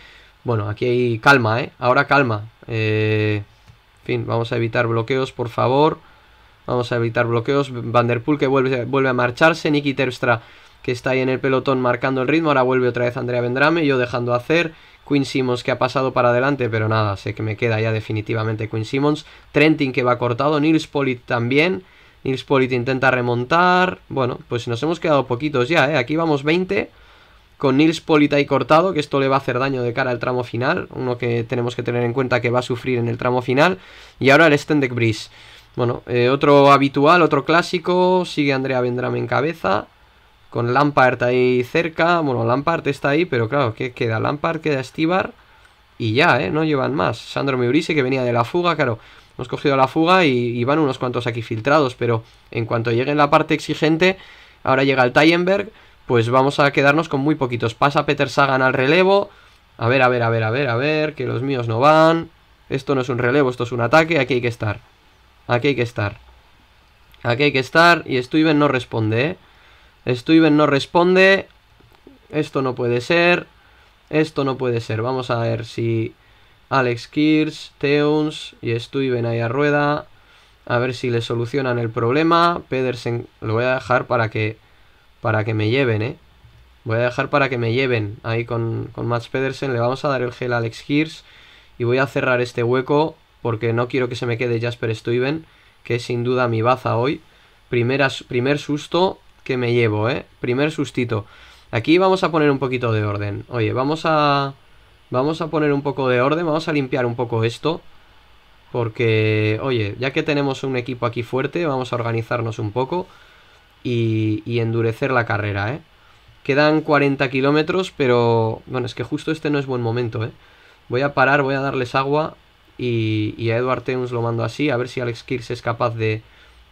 Bueno, aquí hay calma, ¿eh? Ahora calma. Eh, en fin, vamos a evitar bloqueos, por favor. Vamos a evitar bloqueos. Vanderpool que vuelve, vuelve a marcharse. Nicky Terpstra que está ahí en el pelotón marcando el ritmo. Ahora vuelve otra vez Andrea Vendrame, yo dejando hacer. Quinn Simmons que ha pasado para adelante, pero nada, sé que me queda ya definitivamente Quinn Simmons. Trentin que va cortado, Nils Polit también. Nils Polit intenta remontar. Bueno, pues nos hemos quedado poquitos ya, ¿eh? Aquí vamos 20 con Nils Polit ahí cortado, que esto le va a hacer daño de cara al tramo final. Uno que tenemos que tener en cuenta que va a sufrir en el tramo final. Y ahora el Stendek Breeze. Bueno, eh, otro habitual, otro clásico. Sigue Andrea Vendrame en cabeza con Lampard ahí cerca. Bueno, Lampard está ahí, pero claro, ¿qué queda? Lampard queda Estibar y ya, ¿eh? No llevan más. Sandro Meurice que venía de la fuga, claro. Hemos cogido la fuga y, van unos cuantos aquí filtrados, pero en cuanto llegue la parte exigente, ahora llega el Tallenberg, pues vamos a quedarnos con muy poquitos. Pasa Peter Sagan al relevo. A ver, a ver, a ver, a ver, a ver, que los míos no van. Esto no es un relevo, esto es un ataque, aquí hay que estar. Aquí hay que estar. Aquí hay que estar y Steven no responde, ¿eh? Steven no responde. Esto no puede ser. Esto no puede ser. Vamos a ver si Alex Kirsch, Teuns y Steven ahí a rueda. A ver si le solucionan el problema. Pedersen lo voy a dejar para que, para que me lleven, ¿eh? Voy a dejar para que me lleven ahí con, Max Pedersen. Le vamos a dar el gel a Alex Gears Y voy a cerrar este hueco porque no quiero que se me quede Jasper Stuyven, que es sin duda mi baza hoy. Primeras, primer susto que me llevo, ¿eh? Primer sustito. Aquí vamos a poner un poquito de orden. Oye, vamos a... Vamos a poner un poco de orden, vamos a limpiar un poco esto. Porque, oye, ya que tenemos un equipo aquí fuerte, vamos a organizarnos un poco y, endurecer la carrera, ¿eh? Quedan 40 kilómetros, pero... Bueno, es que justo este no es buen momento, ¿eh? Voy a parar, voy a darles agua y, a Edward Teuns lo mando así, a ver si Alex Kirs es capaz de,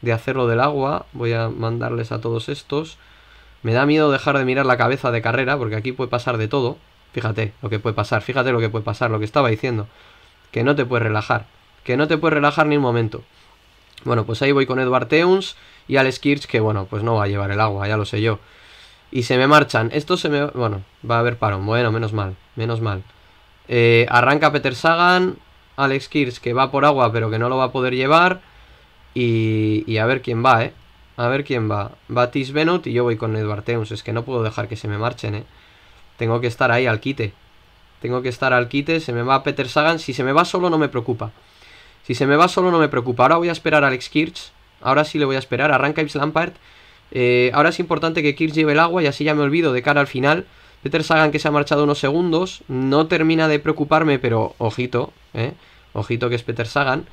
de hacerlo del agua. Voy a mandarles a todos estos. Me da miedo dejar de mirar la cabeza de carrera, porque aquí puede pasar de todo. Fíjate lo que puede pasar, fíjate lo que puede pasar, lo que estaba diciendo. Que no te puedes relajar, que no te puedes relajar ni un momento. Bueno, pues ahí voy con Edward Teuns y Alex Kirch, que bueno, pues no va a llevar el agua, ya lo sé yo. Y se me marchan. Esto se me... Bueno, va a haber parón. Bueno, menos mal, menos mal. Eh, arranca Peter Sagan, Alex Kirch, que va por agua, pero que no lo va a poder llevar. Y, a ver quién va, ¿eh? A ver quién va. batis Benot y yo voy con Edward Es que no puedo dejar que se me marchen, ¿eh? Tengo que estar ahí al quite. Tengo que estar al quite. Se me va Peter Sagan. Si se me va solo no me preocupa. Si se me va solo no me preocupa. Ahora voy a esperar a Alex Kirch. Ahora sí le voy a esperar. Arranca Ives Lampard. Eh, ahora es importante que Kirch lleve el agua y así ya me olvido de cara al final. Peter Sagan que se ha marchado unos segundos. No termina de preocuparme, pero ojito, ¿eh? Ojito que es Peter Sagan.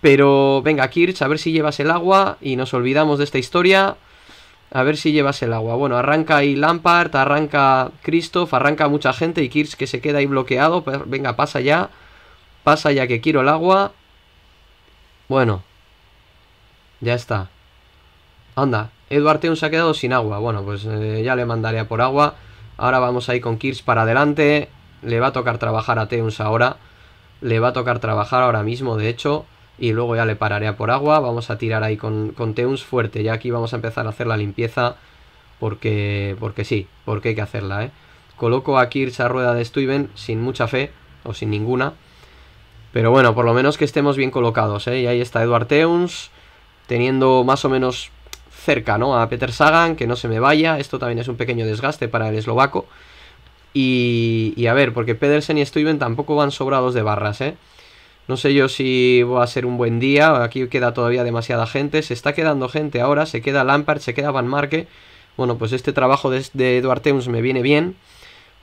Pero venga, Kirch, a ver si llevas el agua y nos olvidamos de esta historia. A ver si llevas el agua. Bueno, arranca ahí Lampard, arranca Christoph, arranca mucha gente y Kirch que se queda ahí bloqueado. Venga, pasa ya. Pasa ya que quiero el agua. Bueno. Ya está. Anda, Edward Teun ha quedado sin agua. Bueno, pues eh, ya le mandaré a por agua. Ahora vamos ahí con Kirsch para adelante. Le va a tocar trabajar a Teuns ahora. Le va a tocar trabajar ahora mismo, de hecho y luego ya le pararé por agua. Vamos a tirar ahí con, Teuns fuerte. Ya aquí vamos a empezar a hacer la limpieza porque, porque sí, porque hay que hacerla. ¿eh? Coloco aquí esa rueda de Stuyven sin mucha fe o sin ninguna. Pero bueno, por lo menos que estemos bien colocados. ¿eh? Y ahí está Eduard Teuns teniendo más o menos cerca ¿no? a Peter Sagan, que no se me vaya. Esto también es un pequeño desgaste para el eslovaco. Y, y a ver, porque Pedersen y Stuyven tampoco van sobrados de barras, ¿eh? No sé yo si va a ser un buen día. Aquí queda todavía demasiada gente. Se está quedando gente ahora. Se queda Lampard, se queda Van Marke. Bueno, pues este trabajo de, de me viene bien.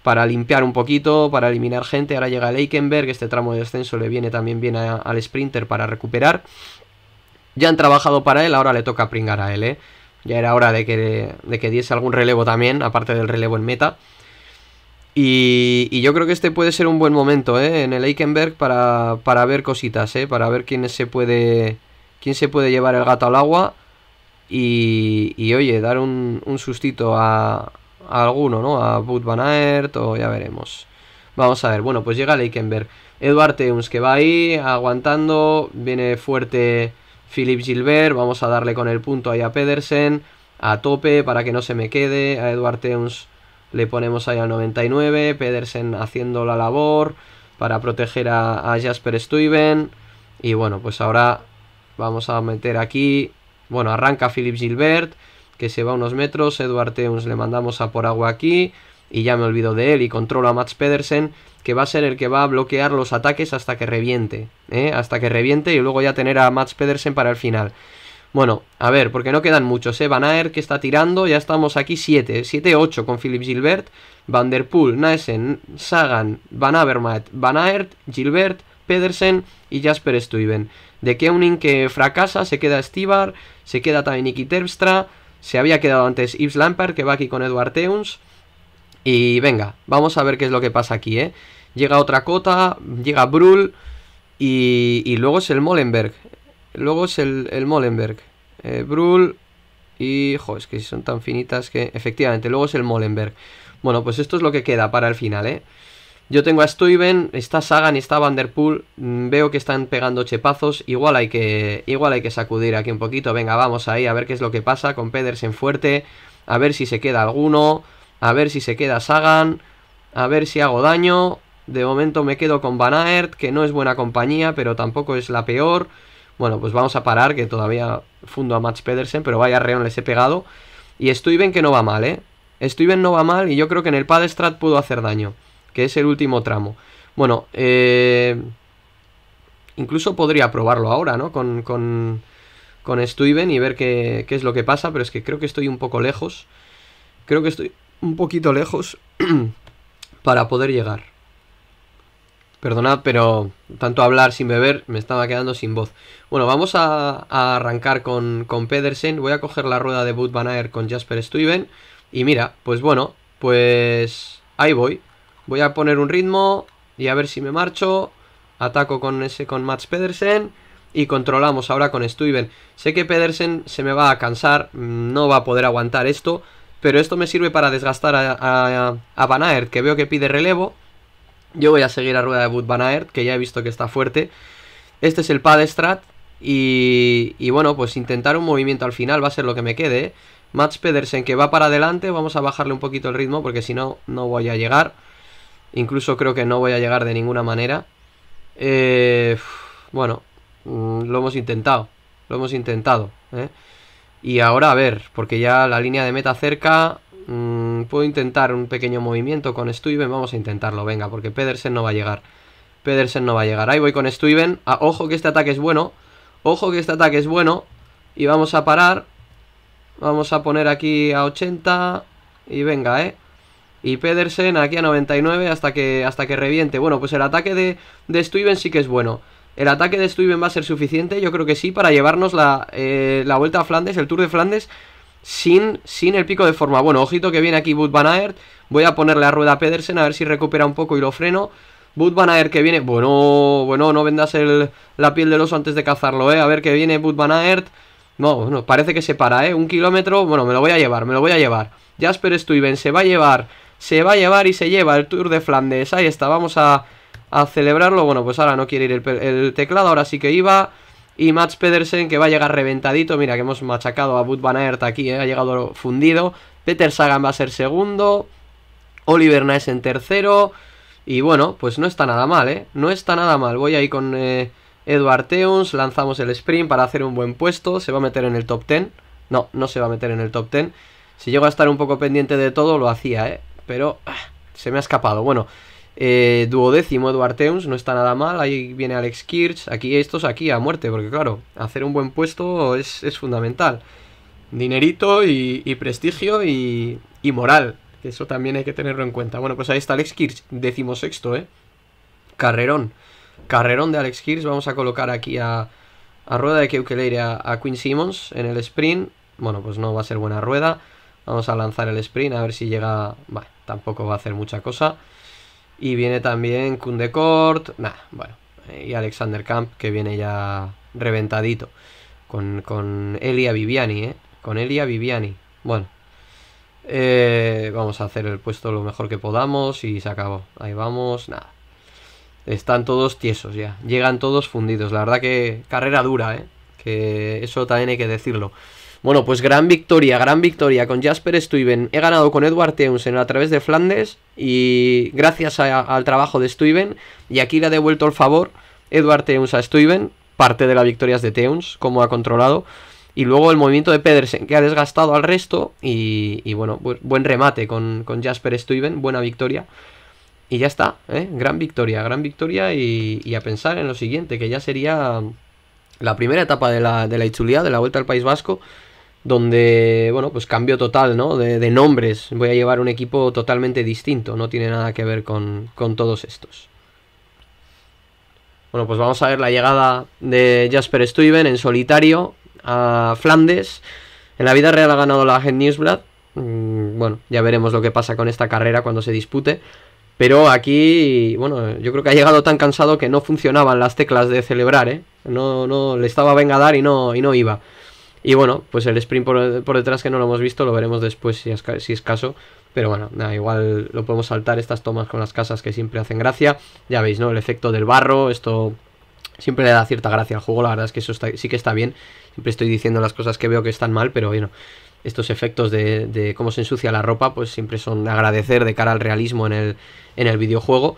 Para limpiar un poquito, para eliminar gente. Ahora llega Leikenberg. Este tramo de descenso le viene también bien al sprinter para recuperar. Ya han trabajado para él. Ahora le toca pringar a él, ¿eh? Ya era hora de de que diese algún relevo también, aparte del relevo en meta. Y, yo creo que este puede ser un buen momento ¿eh? en el Eikenberg para, para ver cositas, ¿eh? para ver quién se, puede, quién se puede llevar el gato al agua y, y oye, dar un, sustito a, alguno, ¿no? A Bud Van Aert o ya veremos. Vamos a ver, bueno, pues llega el Eikenberg. Eduard Teuns que va ahí, aguantando, viene fuerte Philip Gilbert, vamos a darle con el punto ahí a Pedersen, a tope para que no se me quede, a Eduard Teuns le ponemos ahí al 99, Pedersen haciendo la labor para proteger a, Jasper Stuyven. Y bueno, pues ahora vamos a meter aquí, bueno, arranca Philip Gilbert, que se va unos metros, Eduard Teuns le mandamos a por agua aquí, y ya me olvido de él, y controla a Mats Pedersen, que va a ser el que va a bloquear los ataques hasta que reviente, ¿eh? hasta que reviente y luego ya tener a Mats Pedersen para el final. Bueno, a ver, porque no quedan muchos, ¿eh? Van Aert que está tirando, ya estamos aquí 7, 7-8 con Philip Gilbert, Van Der Poel, Sagan, Van Avermaet, Van Aert, Gilbert, Pedersen y Jasper Stuyven. De Keuning que fracasa, se queda Stibar, se queda también Iki Terpstra, se había quedado antes Yves Lampard que va aquí con Edward Teuns. Y venga, vamos a ver qué es lo que pasa aquí, ¿eh? Llega otra cota, llega Brull y, y luego es el Molenberg. Luego es el, el Molenberg, eh, y... Jo, es que son tan finitas que... Efectivamente, luego es el Molenberg. Bueno, pues esto es lo que queda para el final, ¿eh? Yo tengo a Stuyven, está Sagan y está Vanderpool. Mm, veo que están pegando chepazos. Igual hay, que, igual hay que sacudir aquí un poquito. Venga, vamos ahí a ver qué es lo que pasa con Pedersen fuerte. A ver si se queda alguno. A ver si se queda Sagan. A ver si hago daño. De momento me quedo con Van Aert, que no es buena compañía, pero tampoco es la peor. Bueno, pues vamos a parar, que todavía fundo a Max Pedersen, pero vaya reón les he pegado. Y Stuyven que no va mal, ¿eh? Stuyven no va mal y yo creo que en el Padestrat pudo hacer daño, que es el último tramo. Bueno, eh... incluso podría probarlo ahora, ¿no? Con, con, con y ver qué, qué es lo que pasa, pero es que creo que estoy un poco lejos. Creo que estoy un poquito lejos [clears throat] para poder llegar. Perdonad, pero tanto hablar sin beber me estaba quedando sin voz. Bueno, vamos a, arrancar con, Pedersen. Voy a coger la rueda de Boot Van con Jasper Stuyven. Y mira, pues bueno, pues ahí voy. Voy a poner un ritmo y a ver si me marcho. Ataco con ese con Mats Pedersen y controlamos ahora con Stuyven. Sé que Pedersen se me va a cansar, mm, no va a poder aguantar esto, pero esto me sirve para desgastar a, a, a que veo que pide relevo yo voy a seguir a rueda de Bud que ya he visto que está fuerte. Este es el Padestrat. Y, y bueno, pues intentar un movimiento al final va a ser lo que me quede. ¿eh? Match Pedersen que va para adelante. Vamos a bajarle un poquito el ritmo porque si no, no voy a llegar. Incluso creo que no voy a llegar de ninguna manera. Eh, bueno, mm, lo hemos intentado. Lo hemos intentado. ¿eh? Y ahora a ver, porque ya la línea de meta cerca. Mm, puedo intentar un pequeño movimiento con Stuyven. Vamos a intentarlo, venga, porque Pedersen no va a llegar. Pedersen no va a llegar. Ahí voy con Stuyven. Ah, ojo que este ataque es bueno. Ojo que este ataque es bueno. Y vamos a parar. Vamos a poner aquí a 80. Y venga, ¿eh? Y Pedersen aquí a 99 hasta que, hasta que reviente. Bueno, pues el ataque de, de sí que es bueno. ¿El ataque de Stuyven va a ser suficiente? Yo creo que sí, para llevarnos la, eh, la vuelta a Flandes, el Tour de Flandes, sin, sin el pico de forma. Bueno, ojito que viene aquí Bud Van Aert. Voy a ponerle a rueda a Pedersen a ver si recupera un poco y lo freno. Bud Van Aert que viene... Bueno, bueno, no vendas el, la piel del oso antes de cazarlo, ¿eh? A ver que viene Bud Van Aert. No, bueno, parece que se para, ¿eh? Un kilómetro, bueno, me lo voy a llevar, me lo voy a llevar. Jasper Stuyven se va a llevar, se va a llevar y se lleva el Tour de Flandes. Ahí está, vamos a, a celebrarlo. Bueno, pues ahora no quiere ir el, el teclado, ahora sí que iba... Y Mats Pedersen que va a llegar reventadito. Mira que hemos machacado a Bud Van Aert aquí, eh, ha llegado fundido. Peter Sagan va a ser segundo. Oliver Naes en tercero. Y bueno, pues no está nada mal, ¿eh? No está nada mal. Voy ahí con eh, Eduard Edward Teuns. Lanzamos el sprint para hacer un buen puesto. Se va a meter en el top 10. No, no se va a meter en el top 10. Si llego a estar un poco pendiente de todo, lo hacía, ¿eh? Pero ah, se me ha escapado. Bueno, eh, duodécimo Edward Teuns, no está nada mal. Ahí viene Alex Kirch. Aquí estos aquí a muerte, porque claro, hacer un buen puesto es, es fundamental. Dinerito y, prestigio y, y, moral. eso también hay que tenerlo en cuenta. Bueno, pues ahí está Alex Kirch, decimosexto, ¿eh? Carrerón. Carrerón de Alex Kirch. Vamos a colocar aquí a, a rueda de Keukeleire a, a Quinn Simmons en el sprint. Bueno, pues no va a ser buena rueda. Vamos a lanzar el sprint a ver si llega... Bueno, tampoco va a hacer mucha cosa. Y viene también Kundekort, nada, bueno, y Alexander Camp, que viene ya reventadito. Con, con Elia Viviani, ¿eh? Con Elia Viviani. Bueno, eh, vamos a hacer el puesto lo mejor que podamos y se acabó. Ahí vamos, nada. Están todos tiesos ya. Llegan todos fundidos. La verdad que carrera dura, ¿eh? Que eso también hay que decirlo. Bueno, pues gran victoria, gran victoria con Jasper Stuyven. He ganado con Edward en a través de Flandes y gracias al trabajo de Stuyven. Y aquí le ha devuelto el favor Edward Teuns a Stuyven. Parte de la victoria de Teuns, como ha controlado. Y luego el movimiento de Pedersen, que ha desgastado al resto. Y, bueno, buen remate con, Jasper Stuyven, buena victoria. Y ya está, ¿eh? gran victoria, gran victoria y, a pensar en lo siguiente, que ya sería la primera etapa de la, de de la Vuelta al País Vasco, donde, bueno, pues cambio total, ¿no? De, nombres. Voy a llevar un equipo totalmente distinto, no tiene nada que ver con, con todos estos. Bueno, pues vamos a ver la llegada de Jasper Stuyven en solitario a Flandes. En la vida real ha ganado la agencia Newsblad. Mm, bueno, ya veremos lo que pasa con esta carrera cuando se dispute. Pero aquí, bueno, yo creo que ha llegado tan cansado que no funcionaban las teclas de celebrar, ¿eh? No, no, le estaba venga a dar y no, y no iba. Y bueno, pues el sprint por, detrás que no lo hemos visto, lo veremos después si es, caso. Pero bueno, igual lo podemos saltar estas tomas con las casas que siempre hacen gracia. Ya veis, ¿no? El efecto del barro, esto siempre le da cierta gracia al juego, la verdad es que eso está, sí que está bien. Siempre estoy diciendo las cosas que veo que están mal, pero bueno, estos efectos de, cómo se ensucia la ropa, pues siempre son de agradecer de cara al realismo en el, en el videojuego.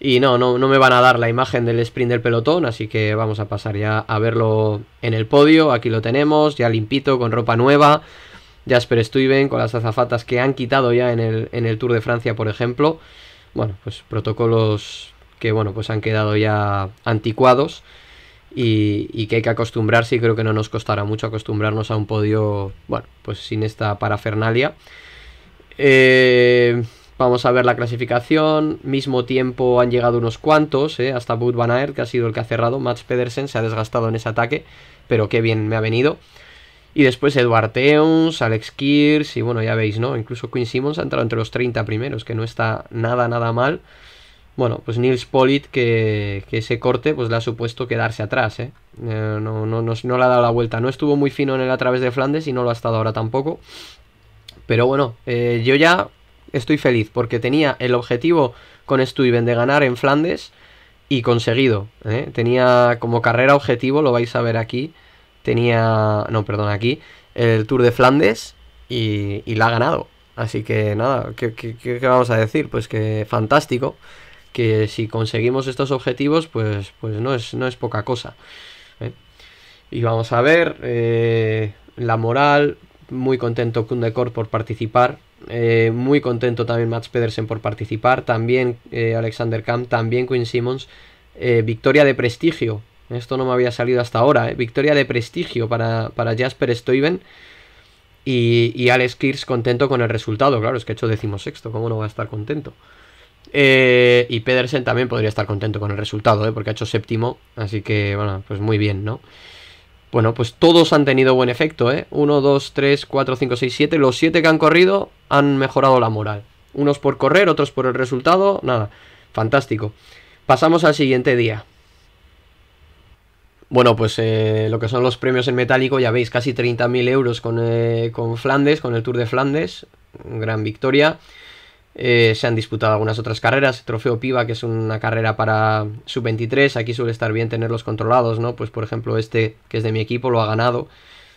Y no, no, no me van a dar la imagen del sprint del pelotón, así que vamos a pasar ya a verlo en el podio. Aquí lo tenemos, ya limpito, con ropa nueva. Jasper Stuyven con las azafatas que han quitado ya en el, Tour de Francia, por ejemplo. Bueno, pues protocolos que bueno, pues han quedado ya anticuados y, y, que hay que acostumbrarse y creo que no nos costará mucho acostumbrarnos a un podio, bueno, pues sin esta parafernalia. Eh, Vamos a ver la clasificación. Mismo tiempo han llegado unos cuantos, eh, hasta Bud Van Aert, que ha sido el que ha cerrado. Max Pedersen se ha desgastado en ese ataque, pero qué bien me ha venido. Y después Eduard Teuns, Alex Kears, y bueno, ya veis, ¿no? Incluso Quinn Simmons ha entrado entre los 30 primeros, que no está nada, nada mal. Bueno, pues Nils Polit, que, ese corte pues le ha supuesto quedarse atrás, ¿eh? Eh, no, no, no, no, le ha dado la vuelta. No estuvo muy fino en el a través de Flandes y no lo ha estado ahora tampoco. Pero bueno, yo ya estoy feliz porque tenía el objetivo con Stuyven de ganar en Flandes y conseguido. ¿eh? Tenía como carrera objetivo, lo vais a ver aquí. Tenía, no, perdón, aquí el Tour de Flandes y, la ha ganado. Así que nada, ¿qué, vamos a decir? Pues que fantástico, que si conseguimos estos objetivos, pues, pues no, es, no es poca cosa. ¿eh? Y vamos a ver eh, la moral, muy contento con Kundekor por participar, eh, muy contento también Max Pedersen por participar, también eh, Alexander Camp, también Quinn Simmons. Eh, victoria de prestigio, esto no me había salido hasta ahora, victoria de prestigio para, Jasper Stuyven y, y, Alex Kirs contento con el resultado, claro, es que ha hecho decimosexto, ¿cómo no va a estar contento? y Pedersen también podría estar contento con el resultado, porque ha hecho séptimo, así que bueno, pues muy bien, ¿no? Bueno, pues todos han tenido buen efecto, ¿eh? 1, 2, 3, 4, 5, 6, 7. Los 7 que han corrido han mejorado la moral. Unos por correr, otros por el resultado. Nada, fantástico. Pasamos al siguiente día. Bueno, pues eh, lo que son los premios en metálico, ya veis, casi 30.000 euros con, eh, con Flandes, con el Tour de Flandes. Gran victoria. Eh, se han disputado algunas otras carreras, Trofeo Piva, que es una carrera para sub-23, aquí suele estar bien tenerlos controlados, ¿no? Pues por ejemplo este, que es de mi equipo, lo ha ganado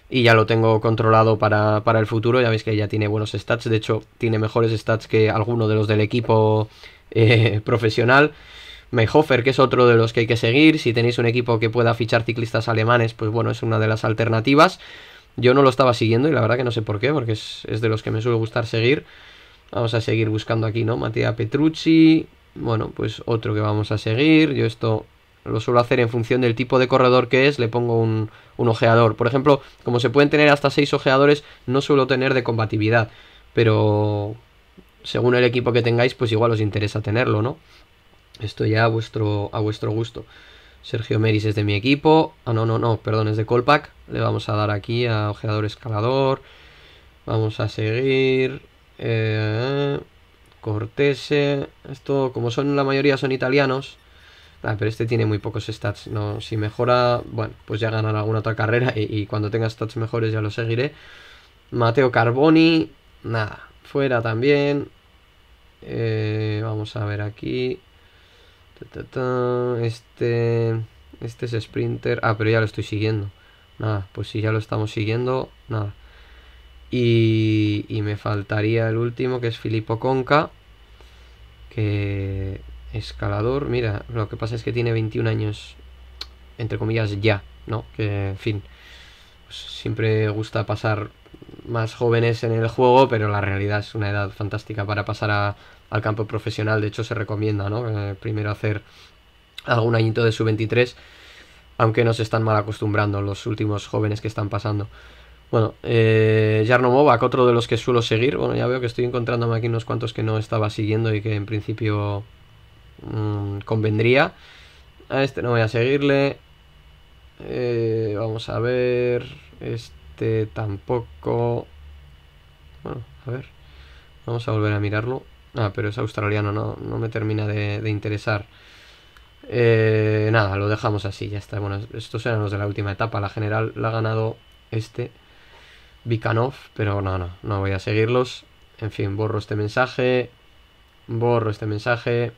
y ya lo tengo controlado para, el futuro, ya veis que ya tiene buenos stats, de hecho tiene mejores stats que alguno de los del equipo eh, [laughs] profesional. Meyhofer, que es otro de los que hay que seguir, si tenéis un equipo que pueda fichar ciclistas alemanes, pues bueno, es una de las alternativas. Yo no lo estaba siguiendo y la verdad que no sé por qué, porque es, es de los que me suele gustar seguir. Vamos a seguir buscando aquí, ¿no? Matías Petrucci. Bueno, pues otro que vamos a seguir. Yo esto lo suelo hacer en función del tipo de corredor que es, le pongo un, ojeador. Por ejemplo, como se pueden tener hasta 6 ojeadores, no suelo tener de combatividad. Pero según el equipo que tengáis, pues igual os interesa tenerlo, ¿no? Esto ya a vuestro, a vuestro gusto. Sergio Meris es de mi equipo. Ah, no, no, no, perdón, es de Colpack. Le vamos a dar aquí a ojeador escalador. Vamos a seguir. Eh, Cortese. Esto, como son la mayoría son italianos. Ah, pero este tiene muy pocos stats. No, si mejora, bueno, pues ya ganará alguna otra carrera y, cuando tenga stats mejores ya lo seguiré. Mateo Carboni, nada, fuera también. Eh, vamos a ver aquí. Este, este es Sprinter. Ah, pero ya lo estoy siguiendo. Nada, pues si ya lo estamos siguiendo, nada. Y, me faltaría el último, que es Filippo Conca, que escalador, mira, lo que pasa es que tiene 21 años, entre comillas, ya, ¿no? Que, en fin, pues siempre gusta pasar más jóvenes en el juego, pero la realidad es una edad fantástica para pasar a, al campo profesional, de hecho se recomienda, ¿no? Eh, primero hacer algún añito de sub-23, aunque nos están mal acostumbrando los últimos jóvenes que están pasando. Bueno, eh, Jarno Movac, otro de los que suelo seguir. Bueno, ya veo que estoy encontrándome aquí unos cuantos que no estaba siguiendo y que en principio mm, convendría. A este no voy a seguirle. Eh, vamos a ver. Este tampoco. Bueno, a ver. Vamos a volver a mirarlo. Ah, pero es australiano, no, me termina de, interesar. Eh, nada, lo dejamos así, ya está. Bueno, estos eran los de la última etapa. La general la ha ganado este. Vikanov, pero no, no, no voy a seguirlos. En fin, borro este mensaje, borro este mensaje,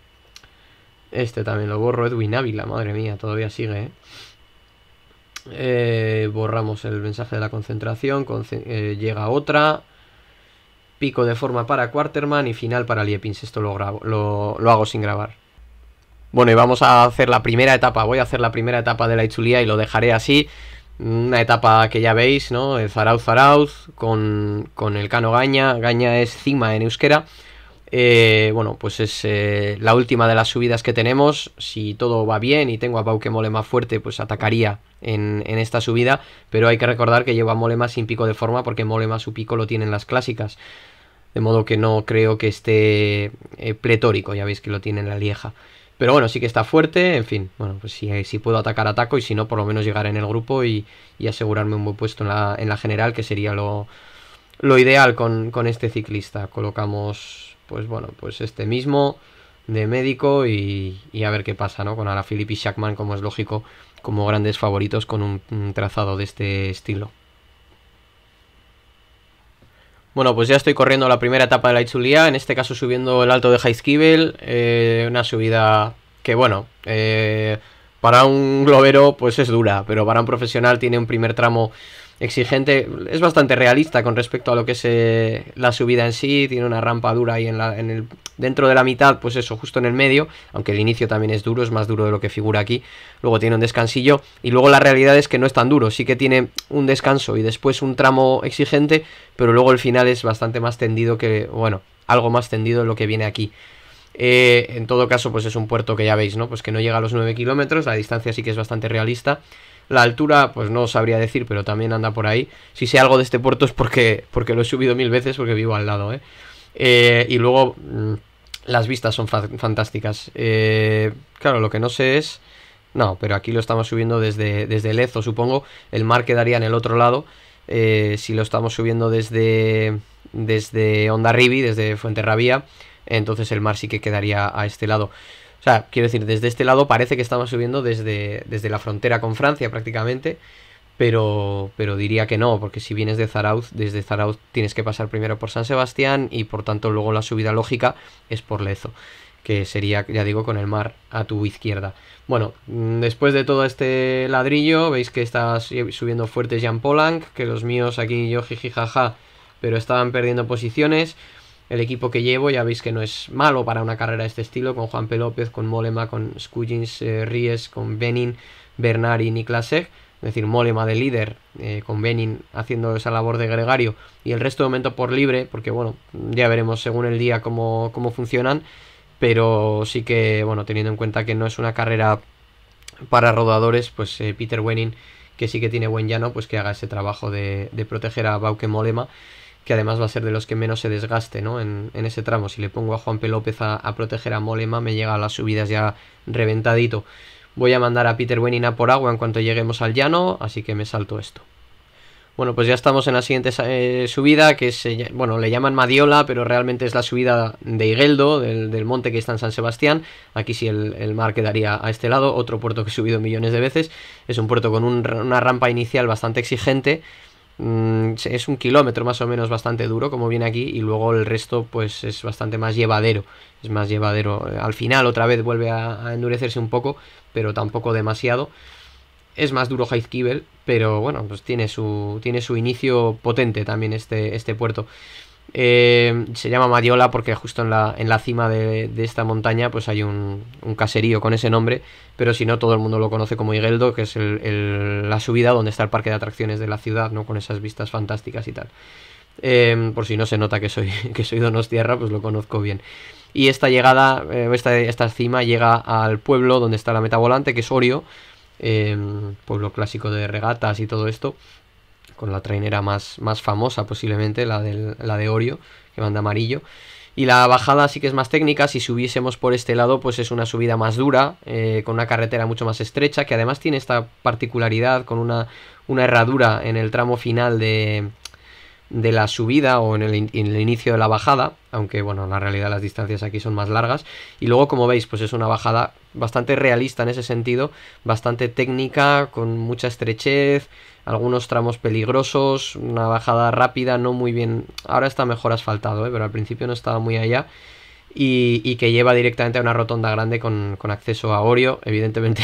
este también lo borro, Edwin Ávila, madre mía, todavía sigue. ¿eh? eh borramos el mensaje de la concentración, eh, llega otra, pico de forma para Quarterman y final para Liepins, esto lo, grabo, lo, hago sin grabar. Bueno, y vamos a hacer la primera etapa. Voy a hacer la primera etapa de la itulia y lo dejaré así. Una etapa que ya veis, ¿no? El Zarauz Zarauz con, con el Cano Gaña. Gaña es cima en euskera. Eh, bueno, pues es eh, la última de las subidas que tenemos. Si todo va bien y tengo a Pau mole más fuerte, pues atacaría en, esta subida. Pero hay que recordar que lleva Molema sin pico de forma porque Molema su pico lo tienen las clásicas. De modo que no creo que esté eh, pletórico, ya veis que lo tiene en la lieja. Pero bueno, sí que está fuerte, en fin, bueno, pues si, si puedo atacar, ataco y si no, por lo menos llegar en el grupo y, asegurarme un buen puesto en la, en la general, que sería lo, lo ideal con, este ciclista. Colocamos, pues bueno, pues este mismo de médico y, a ver qué pasa, ¿no? Con la y Shackman, como es lógico, como grandes favoritos con un trazado de este estilo. Bueno, pues ya estoy corriendo la primera etapa de la Itzulia, en este caso subiendo el alto de Jaizkibel, eh, una subida que, bueno, eh, para un globero pues es dura, pero para un profesional tiene un primer tramo exigente, es bastante realista con respecto a lo que es eh, la subida en sí, tiene una rampa dura ahí en la, en el, dentro de la mitad, pues eso, justo en el medio, aunque el inicio también es duro, es más duro de lo que figura aquí, luego tiene un descansillo y luego la realidad es que no es tan duro, sí que tiene un descanso y después un tramo exigente, pero luego el final es bastante más tendido que, bueno, algo más tendido de lo que viene aquí. Eh, en todo caso, pues es un puerto que ya veis, ¿no? Pues que no llega a los 9 kilómetros, la distancia sí que es bastante realista. La altura, pues no sabría decir, pero también anda por ahí. Si sé algo de este puerto es porque, porque lo he subido mil veces porque vivo al lado, ¿eh? eh y luego mm, las vistas son fantásticas. Eh, claro, lo que no sé es... No, pero aquí lo estamos subiendo desde, desde Lezo, supongo. El mar quedaría en el otro lado. Eh, si lo estamos subiendo desde, desde Onda Ribi, desde Fuenterrabía, entonces el mar sí que quedaría a este lado. O sea, quiero decir, desde este lado parece que estamos subiendo desde, desde la frontera con Francia prácticamente, pero, pero diría que no, porque si vienes de Zarauz, desde Zarauz tienes que pasar primero por San Sebastián y por tanto luego la subida lógica es por Lezo, que sería, ya digo, con el mar a tu izquierda. Bueno, mm, después de todo este ladrillo, veis que está subiendo fuerte Jean Polanc, que los míos aquí yo jaja, pero estaban perdiendo posiciones el equipo que llevo, ya veis que no es malo para una carrera de este estilo, con Juan P. López, con Molema, con Skujins, eh, Ries, con Benin, Bernard y Niklasek, es decir, Molema de líder, eh, con Benin haciendo esa labor de gregario, y el resto de momento por libre, porque bueno, ya veremos según el día cómo, cómo funcionan, pero sí que, bueno, teniendo en cuenta que no es una carrera para rodadores, pues eh, Peter Wenning, que sí que tiene buen llano, pues que haga ese trabajo de, de proteger a Bauke Molema, que además va a ser de los que menos se desgaste en, ese tramo. Si le pongo a Juan P. López a, proteger a Molema, me llega a las subidas ya reventadito. Voy a mandar a Peter Buenina por agua en cuanto lleguemos al llano, así que me salto esto. Bueno, pues ya estamos en la siguiente eh, subida, que es, eh, bueno, le llaman Madiola, pero realmente es la subida de Higueldo, del, monte que está en San Sebastián. Aquí sí el, mar quedaría a este lado, otro puerto que he subido millones de veces. Es un puerto con una rampa inicial bastante exigente, Mm, es un kilómetro más o menos bastante duro, como viene aquí, y luego el resto pues es bastante más llevadero, es más llevadero. Eh, al final otra vez vuelve a, endurecerse un poco, pero tampoco demasiado. Es más duro Heizkibel, pero bueno, pues tiene su, tiene su inicio potente también este, este puerto. Eh, se llama Mariola porque justo en la, cima de, esta montaña pues hay un, caserío con ese nombre, pero si no todo el mundo lo conoce como Higueldo, que es la subida donde está el parque de atracciones de la ciudad, ¿no? con esas vistas fantásticas y tal. Eh, por si no se nota que soy, [laughs] que soy Donostierra, pues lo conozco bien. Y esta llegada, eh, esta, esta cima llega al pueblo donde está la meta volante, que es Orio, pueblo clásico de regatas y todo esto con la trainera más, más famosa posiblemente, la, del, la de Orio, que manda amarillo. Y la bajada sí que es más técnica, si subiésemos por este lado pues es una subida más dura, eh, con una carretera mucho más estrecha, que además tiene esta particularidad con una, una herradura en el tramo final de, de la subida o en el, en el, inicio de la bajada, aunque bueno, en la realidad las distancias aquí son más largas. Y luego, como veis, pues es una bajada bastante realista en ese sentido, bastante técnica, con mucha estrechez, algunos tramos peligrosos, una bajada rápida, no muy bien. Ahora está mejor asfaltado, ¿eh? pero al principio no estaba muy allá. Y, que lleva directamente a una rotonda grande con, acceso a Orio. Evidentemente,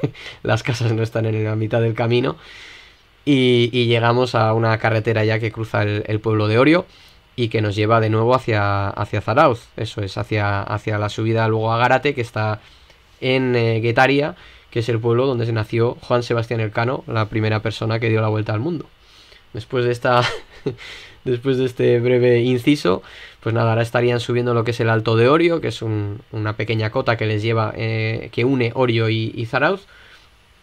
[laughs] las casas no están en la mitad del camino. Y, llegamos a una carretera ya que cruza el, pueblo de Orio y que nos lleva de nuevo hacia, hacia Zarauz. Eso es, hacia, hacia la subida luego a Gárate, que está en Getaria eh, Guetaria que es el pueblo donde se nació Juan Sebastián Elcano, la primera persona que dio la vuelta al mundo. Después de esta [laughs] después de este breve inciso, pues nada, ahora estarían subiendo lo que es el Alto de Orio, que es una pequeña cota que les lleva, eh, que une Orio y, Zarauz,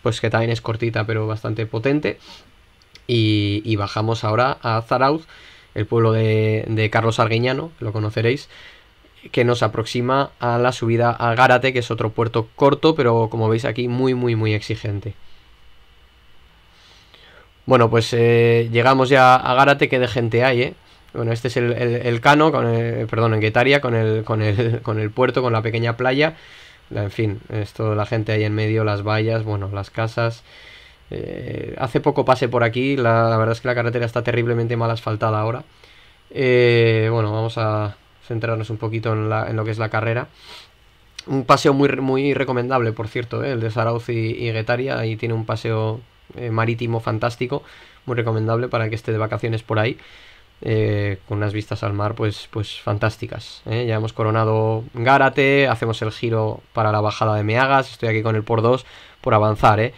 pues que también es cortita pero bastante potente. Y, bajamos ahora a Zarauz, el pueblo de, de Carlos que lo conoceréis, que nos aproxima a la subida a Gárate, que es otro puerto corto, pero como veis aquí muy, muy, muy exigente. Bueno, pues eh, llegamos ya a Gárate, que de gente hay, ¿eh? Bueno, este es el, Cano, con eh, perdón, en Guetaria, con el, [laughs] con, el, puerto, con la pequeña playa. En fin, esto, la gente ahí en medio, las vallas, bueno, las casas. hace poco pasé por aquí, la, verdad es que la carretera está terriblemente mal asfaltada ahora. bueno, vamos a, centrarnos un poquito en, lo que es la carrera. Un paseo muy, muy recomendable, por cierto, ¿eh? el de Zarauz y, y, Guetaria. Ahí tiene un paseo eh, marítimo fantástico, muy recomendable para que esté de vacaciones por ahí. Eh, con unas vistas al mar pues, pues fantásticas. Ya hemos coronado Gárate, hacemos el giro para la bajada de Meagas, estoy aquí con el por 2 por avanzar.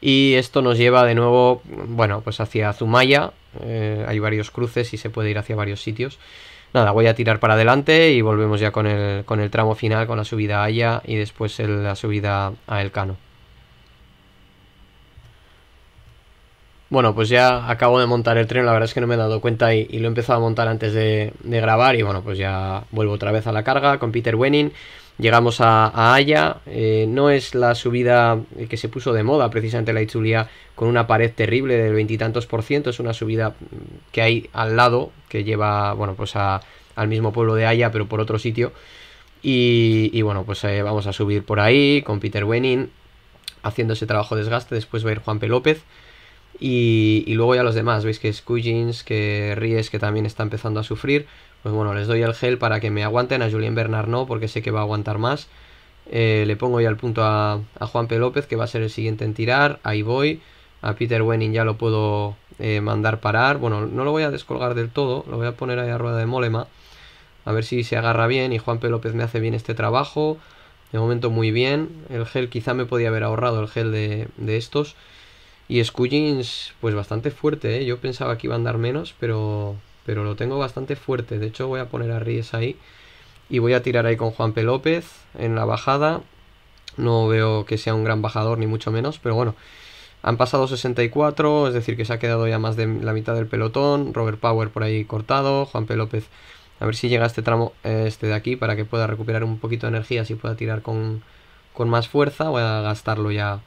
Y esto nos lleva de nuevo, bueno, pues hacia Zumaya, hay varios cruces y se puede ir hacia varios sitios. Nada, voy a tirar para adelante y volvemos ya con el, tramo final, con la subida a Aya y después la subida a Elcano. Bueno, pues ya acabo de montar el tren, la verdad es que no me he dado cuenta y, lo he empezado a montar antes de, de grabar y bueno, pues ya vuelvo otra vez a la carga con Peter Wenning. Llegamos a, a Haya, eh, no es la subida que se puso de moda precisamente la Itzulia con una pared terrible del veintitantos por ciento, es una subida que hay al lado, que lleva, bueno, pues al mismo pueblo de Haya, pero por otro sitio. Y, bueno, pues eh, vamos a subir por ahí con Peter Wenning haciendo ese trabajo desgaste, después va a ir Juan P. López. Y, luego ya los demás, veis que es Cujins, que Ries, que también está empezando a sufrir. Pues bueno, les doy el gel para que me aguanten. A Julien Bernard no, porque sé que va a aguantar más. Eh, le pongo ya el punto a, Juan P. López, que va a ser el siguiente en tirar. Ahí voy. A Peter Wenning ya lo puedo eh, mandar parar. Bueno, no lo voy a descolgar del todo. Lo voy a poner ahí a rueda de Molema. A ver si se agarra bien y Juan P. López me hace bien este trabajo. De momento muy bien. El gel quizá me podía haber ahorrado el gel de, estos. Y Skullins, pues bastante fuerte, ¿eh? Yo pensaba que iba a andar menos, pero pero lo tengo bastante fuerte. De hecho, voy a poner a Ries ahí y voy a tirar ahí con Juan P. López en la bajada. No veo que sea un gran bajador, ni mucho menos, pero bueno. Han pasado 64, es decir, que se ha quedado ya más de la mitad del pelotón. Robert Power por ahí cortado, Juan P. López. A ver si llega este tramo, eh, este de aquí, para que pueda recuperar un poquito de energía, si pueda tirar con, con más fuerza. Voy a gastarlo ya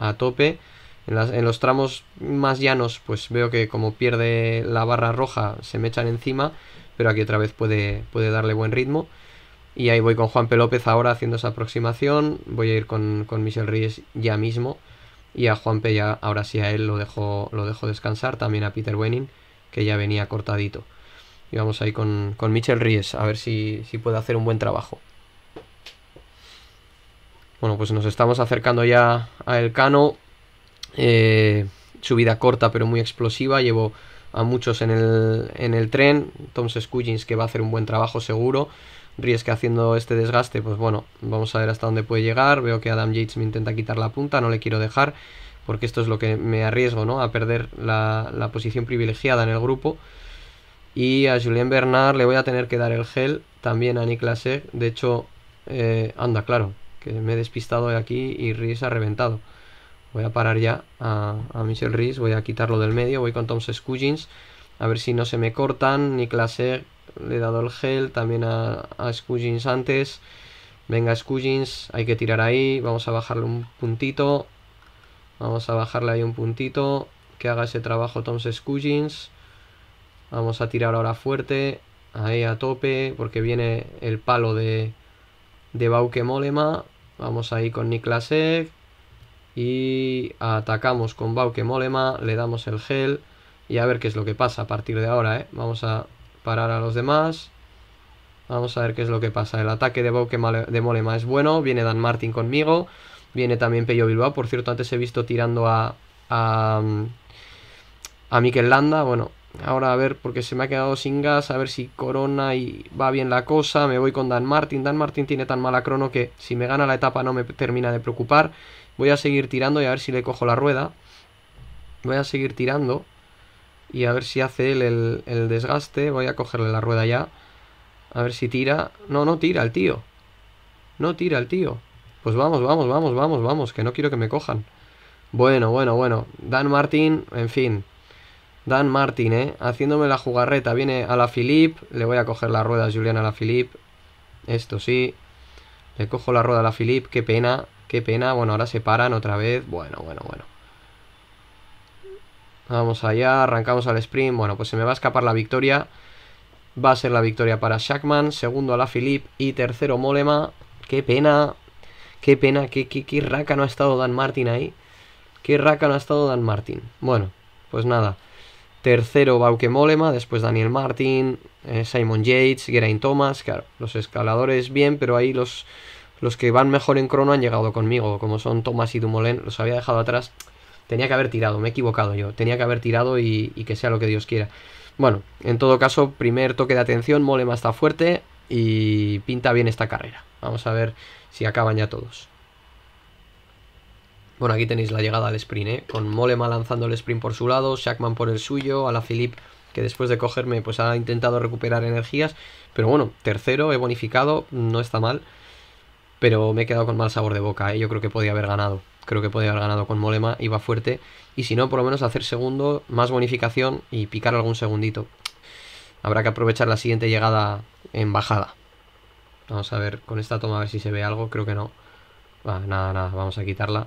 a tope. En, los tramos más llanos, pues veo que como pierde la barra roja, se me echan encima, pero aquí otra vez puede, puede darle buen ritmo. Y ahí voy con Juan P. López ahora haciendo esa aproximación. Voy a ir con, Michel Ries ya mismo. Y a Juan P. ya, ahora sí a él lo dejo, lo descansar. También a Peter Wenning, que ya venía cortadito. Y vamos ahí con, con Michel Ries, a ver si, si puede hacer un buen trabajo. Bueno, pues nos estamos acercando ya a Elcano. Eh, subida corta pero muy explosiva, llevo a muchos en el, tren, entonces Cullins que va a hacer un buen trabajo seguro, Ries que haciendo este desgaste, pues bueno, vamos a ver hasta dónde puede llegar, veo que Adam Yates me intenta quitar la punta, no le quiero dejar, porque esto es lo que me arriesgo, ¿no? A perder la, posición privilegiada en el grupo. Y a Julien Bernard le voy a tener que dar el gel, también a Niklas De hecho, eh, anda, claro, que me he despistado de aquí y Ries ha reventado. Voy a parar ya a, Michel Rees, voy a quitarlo del medio, voy con Tom Scuggins, a ver si no se me cortan. Niklas Egg, le he dado el gel, también a, a antes. Venga Scuggins, hay que tirar ahí, vamos a bajarle un puntito. Vamos a bajarle ahí un puntito, que haga ese trabajo Tom Scuggins. Vamos a tirar ahora fuerte, ahí a tope, porque viene el palo de, de Bauke Molema. Vamos ahí con Niklas Egg y atacamos con Bauke Molema, le damos el gel y a ver qué es lo que pasa a partir de ahora, ¿eh? Vamos a parar a los demás. Vamos a ver qué es lo que pasa. El ataque de Bauke de Molema es bueno. Viene Dan Martin conmigo. Viene también Peyo Bilbao. Por cierto, antes he visto tirando a, a, a Mikel Landa. Bueno, ahora a ver, porque se me ha quedado sin gas. A ver si corona y va bien la cosa. Me voy con Dan Martin. Dan Martin tiene tan mala crono que si me gana la etapa no me termina de preocupar. Voy a seguir tirando y a ver si le cojo la rueda. Voy a seguir tirando y a ver si hace el, desgaste. Voy a cogerle la rueda ya. A ver si tira. No, no tira el tío. No tira el tío. Pues vamos, vamos, vamos, vamos, vamos, que no quiero que me cojan. Bueno, bueno, bueno. Dan Martin, en fin. Dan Martin, ¿eh? Haciéndome la jugarreta. Viene a la Filip. Le voy a coger la rueda a Juliana a la Philippe Esto sí. Le cojo la rueda a la Filip, Qué pena. Qué pena. Bueno, ahora se paran otra vez. Bueno, bueno, bueno. Vamos allá, arrancamos al sprint. Bueno, pues se me va a escapar la victoria. Va a ser la victoria para Shackman, segundo a la Philip y tercero Molema. Qué pena, qué pena, qué, raca no ha estado Dan Martin ahí. Qué raca no ha estado Dan Martin. Bueno, pues nada. Tercero Bauke Molema, después Daniel Martin, eh, Simon Yates, Geraint Thomas. Claro, los escaladores bien, pero ahí los, los que van mejor en crono han llegado conmigo, como son Thomas y Dumoulin, los había dejado atrás. Tenía que haber tirado, me he equivocado yo. Tenía que haber tirado y, que sea lo que Dios quiera. Bueno, en todo caso, primer toque de atención, Molema está fuerte y pinta bien esta carrera. Vamos a ver si acaban ya todos. Bueno, aquí tenéis la llegada al sprint, ¿eh? con Molema lanzando el sprint por su lado, Shackman por el suyo, Philip, que después de cogerme pues ha intentado recuperar energías, pero bueno, tercero, he bonificado, no está mal pero me he quedado con mal sabor de boca. ¿eh? Yo creo que podía haber ganado. Creo que podía haber ganado con Molema, iba fuerte. Y si no, por lo menos hacer segundo, más bonificación y picar algún segundito. Habrá que aprovechar la siguiente llegada en bajada. Vamos a ver con esta toma a ver si se ve algo. Creo que no. nada, nada, vamos a quitarla.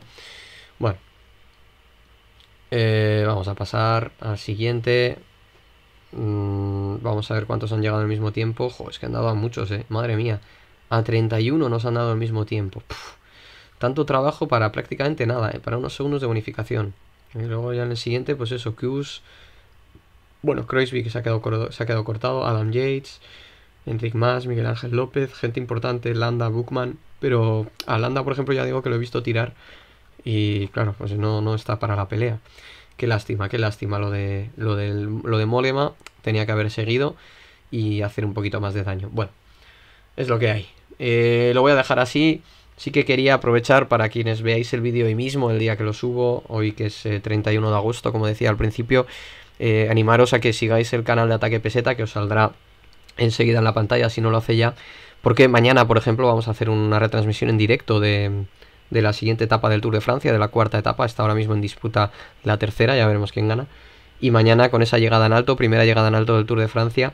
Bueno. Eh, vamos a pasar al siguiente. Mm, vamos a ver cuántos han llegado al mismo tiempo. es que han dado a muchos, eh. Madre mía a 31 nos han dado al mismo tiempo. tanto trabajo para prácticamente nada, eh, para unos segundos de bonificación. Y luego ya en el siguiente, pues eso, Q's. Bueno, Croisby que se ha quedado, se ha cortado, Adam Yates, Enrique más Miguel Ángel López, gente importante, Landa, Bookman. Pero a Landa, por ejemplo, ya digo que lo he visto tirar y claro, pues no, no está para la pelea. Qué lástima, qué lástima lo de, lo lo de Molema. Tenía que haber seguido y hacer un poquito más de daño. Bueno, es lo que hay. Eh, lo voy a dejar así. Sí que quería aprovechar para quienes veáis el vídeo hoy mismo, el día que lo subo, hoy que es 31 eh, de agosto, como decía al principio, eh, animaros a que sigáis el canal de Ataque Peseta, que os saldrá enseguida en la pantalla si no lo hace ya, porque mañana, por ejemplo, vamos a hacer una retransmisión en directo de, de la siguiente etapa del Tour de Francia, de la cuarta etapa, está ahora mismo en disputa la tercera, ya veremos quién gana, y mañana con esa llegada en alto, primera llegada en alto del Tour de Francia,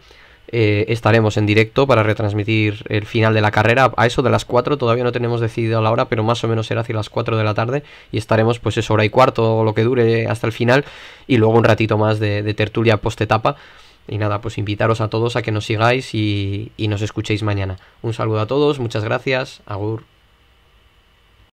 eh, estaremos en directo para retransmitir el final de la carrera. A eso de las 4, todavía no tenemos decidido la hora, pero más o menos será hacia las 4 de la tarde y estaremos pues es hora y cuarto, lo que dure hasta el final y luego un ratito más de, tertulia post-etapa. Y nada, pues invitaros a todos a que nos sigáis y nos escuchéis mañana. Un saludo a todos, muchas gracias, agur.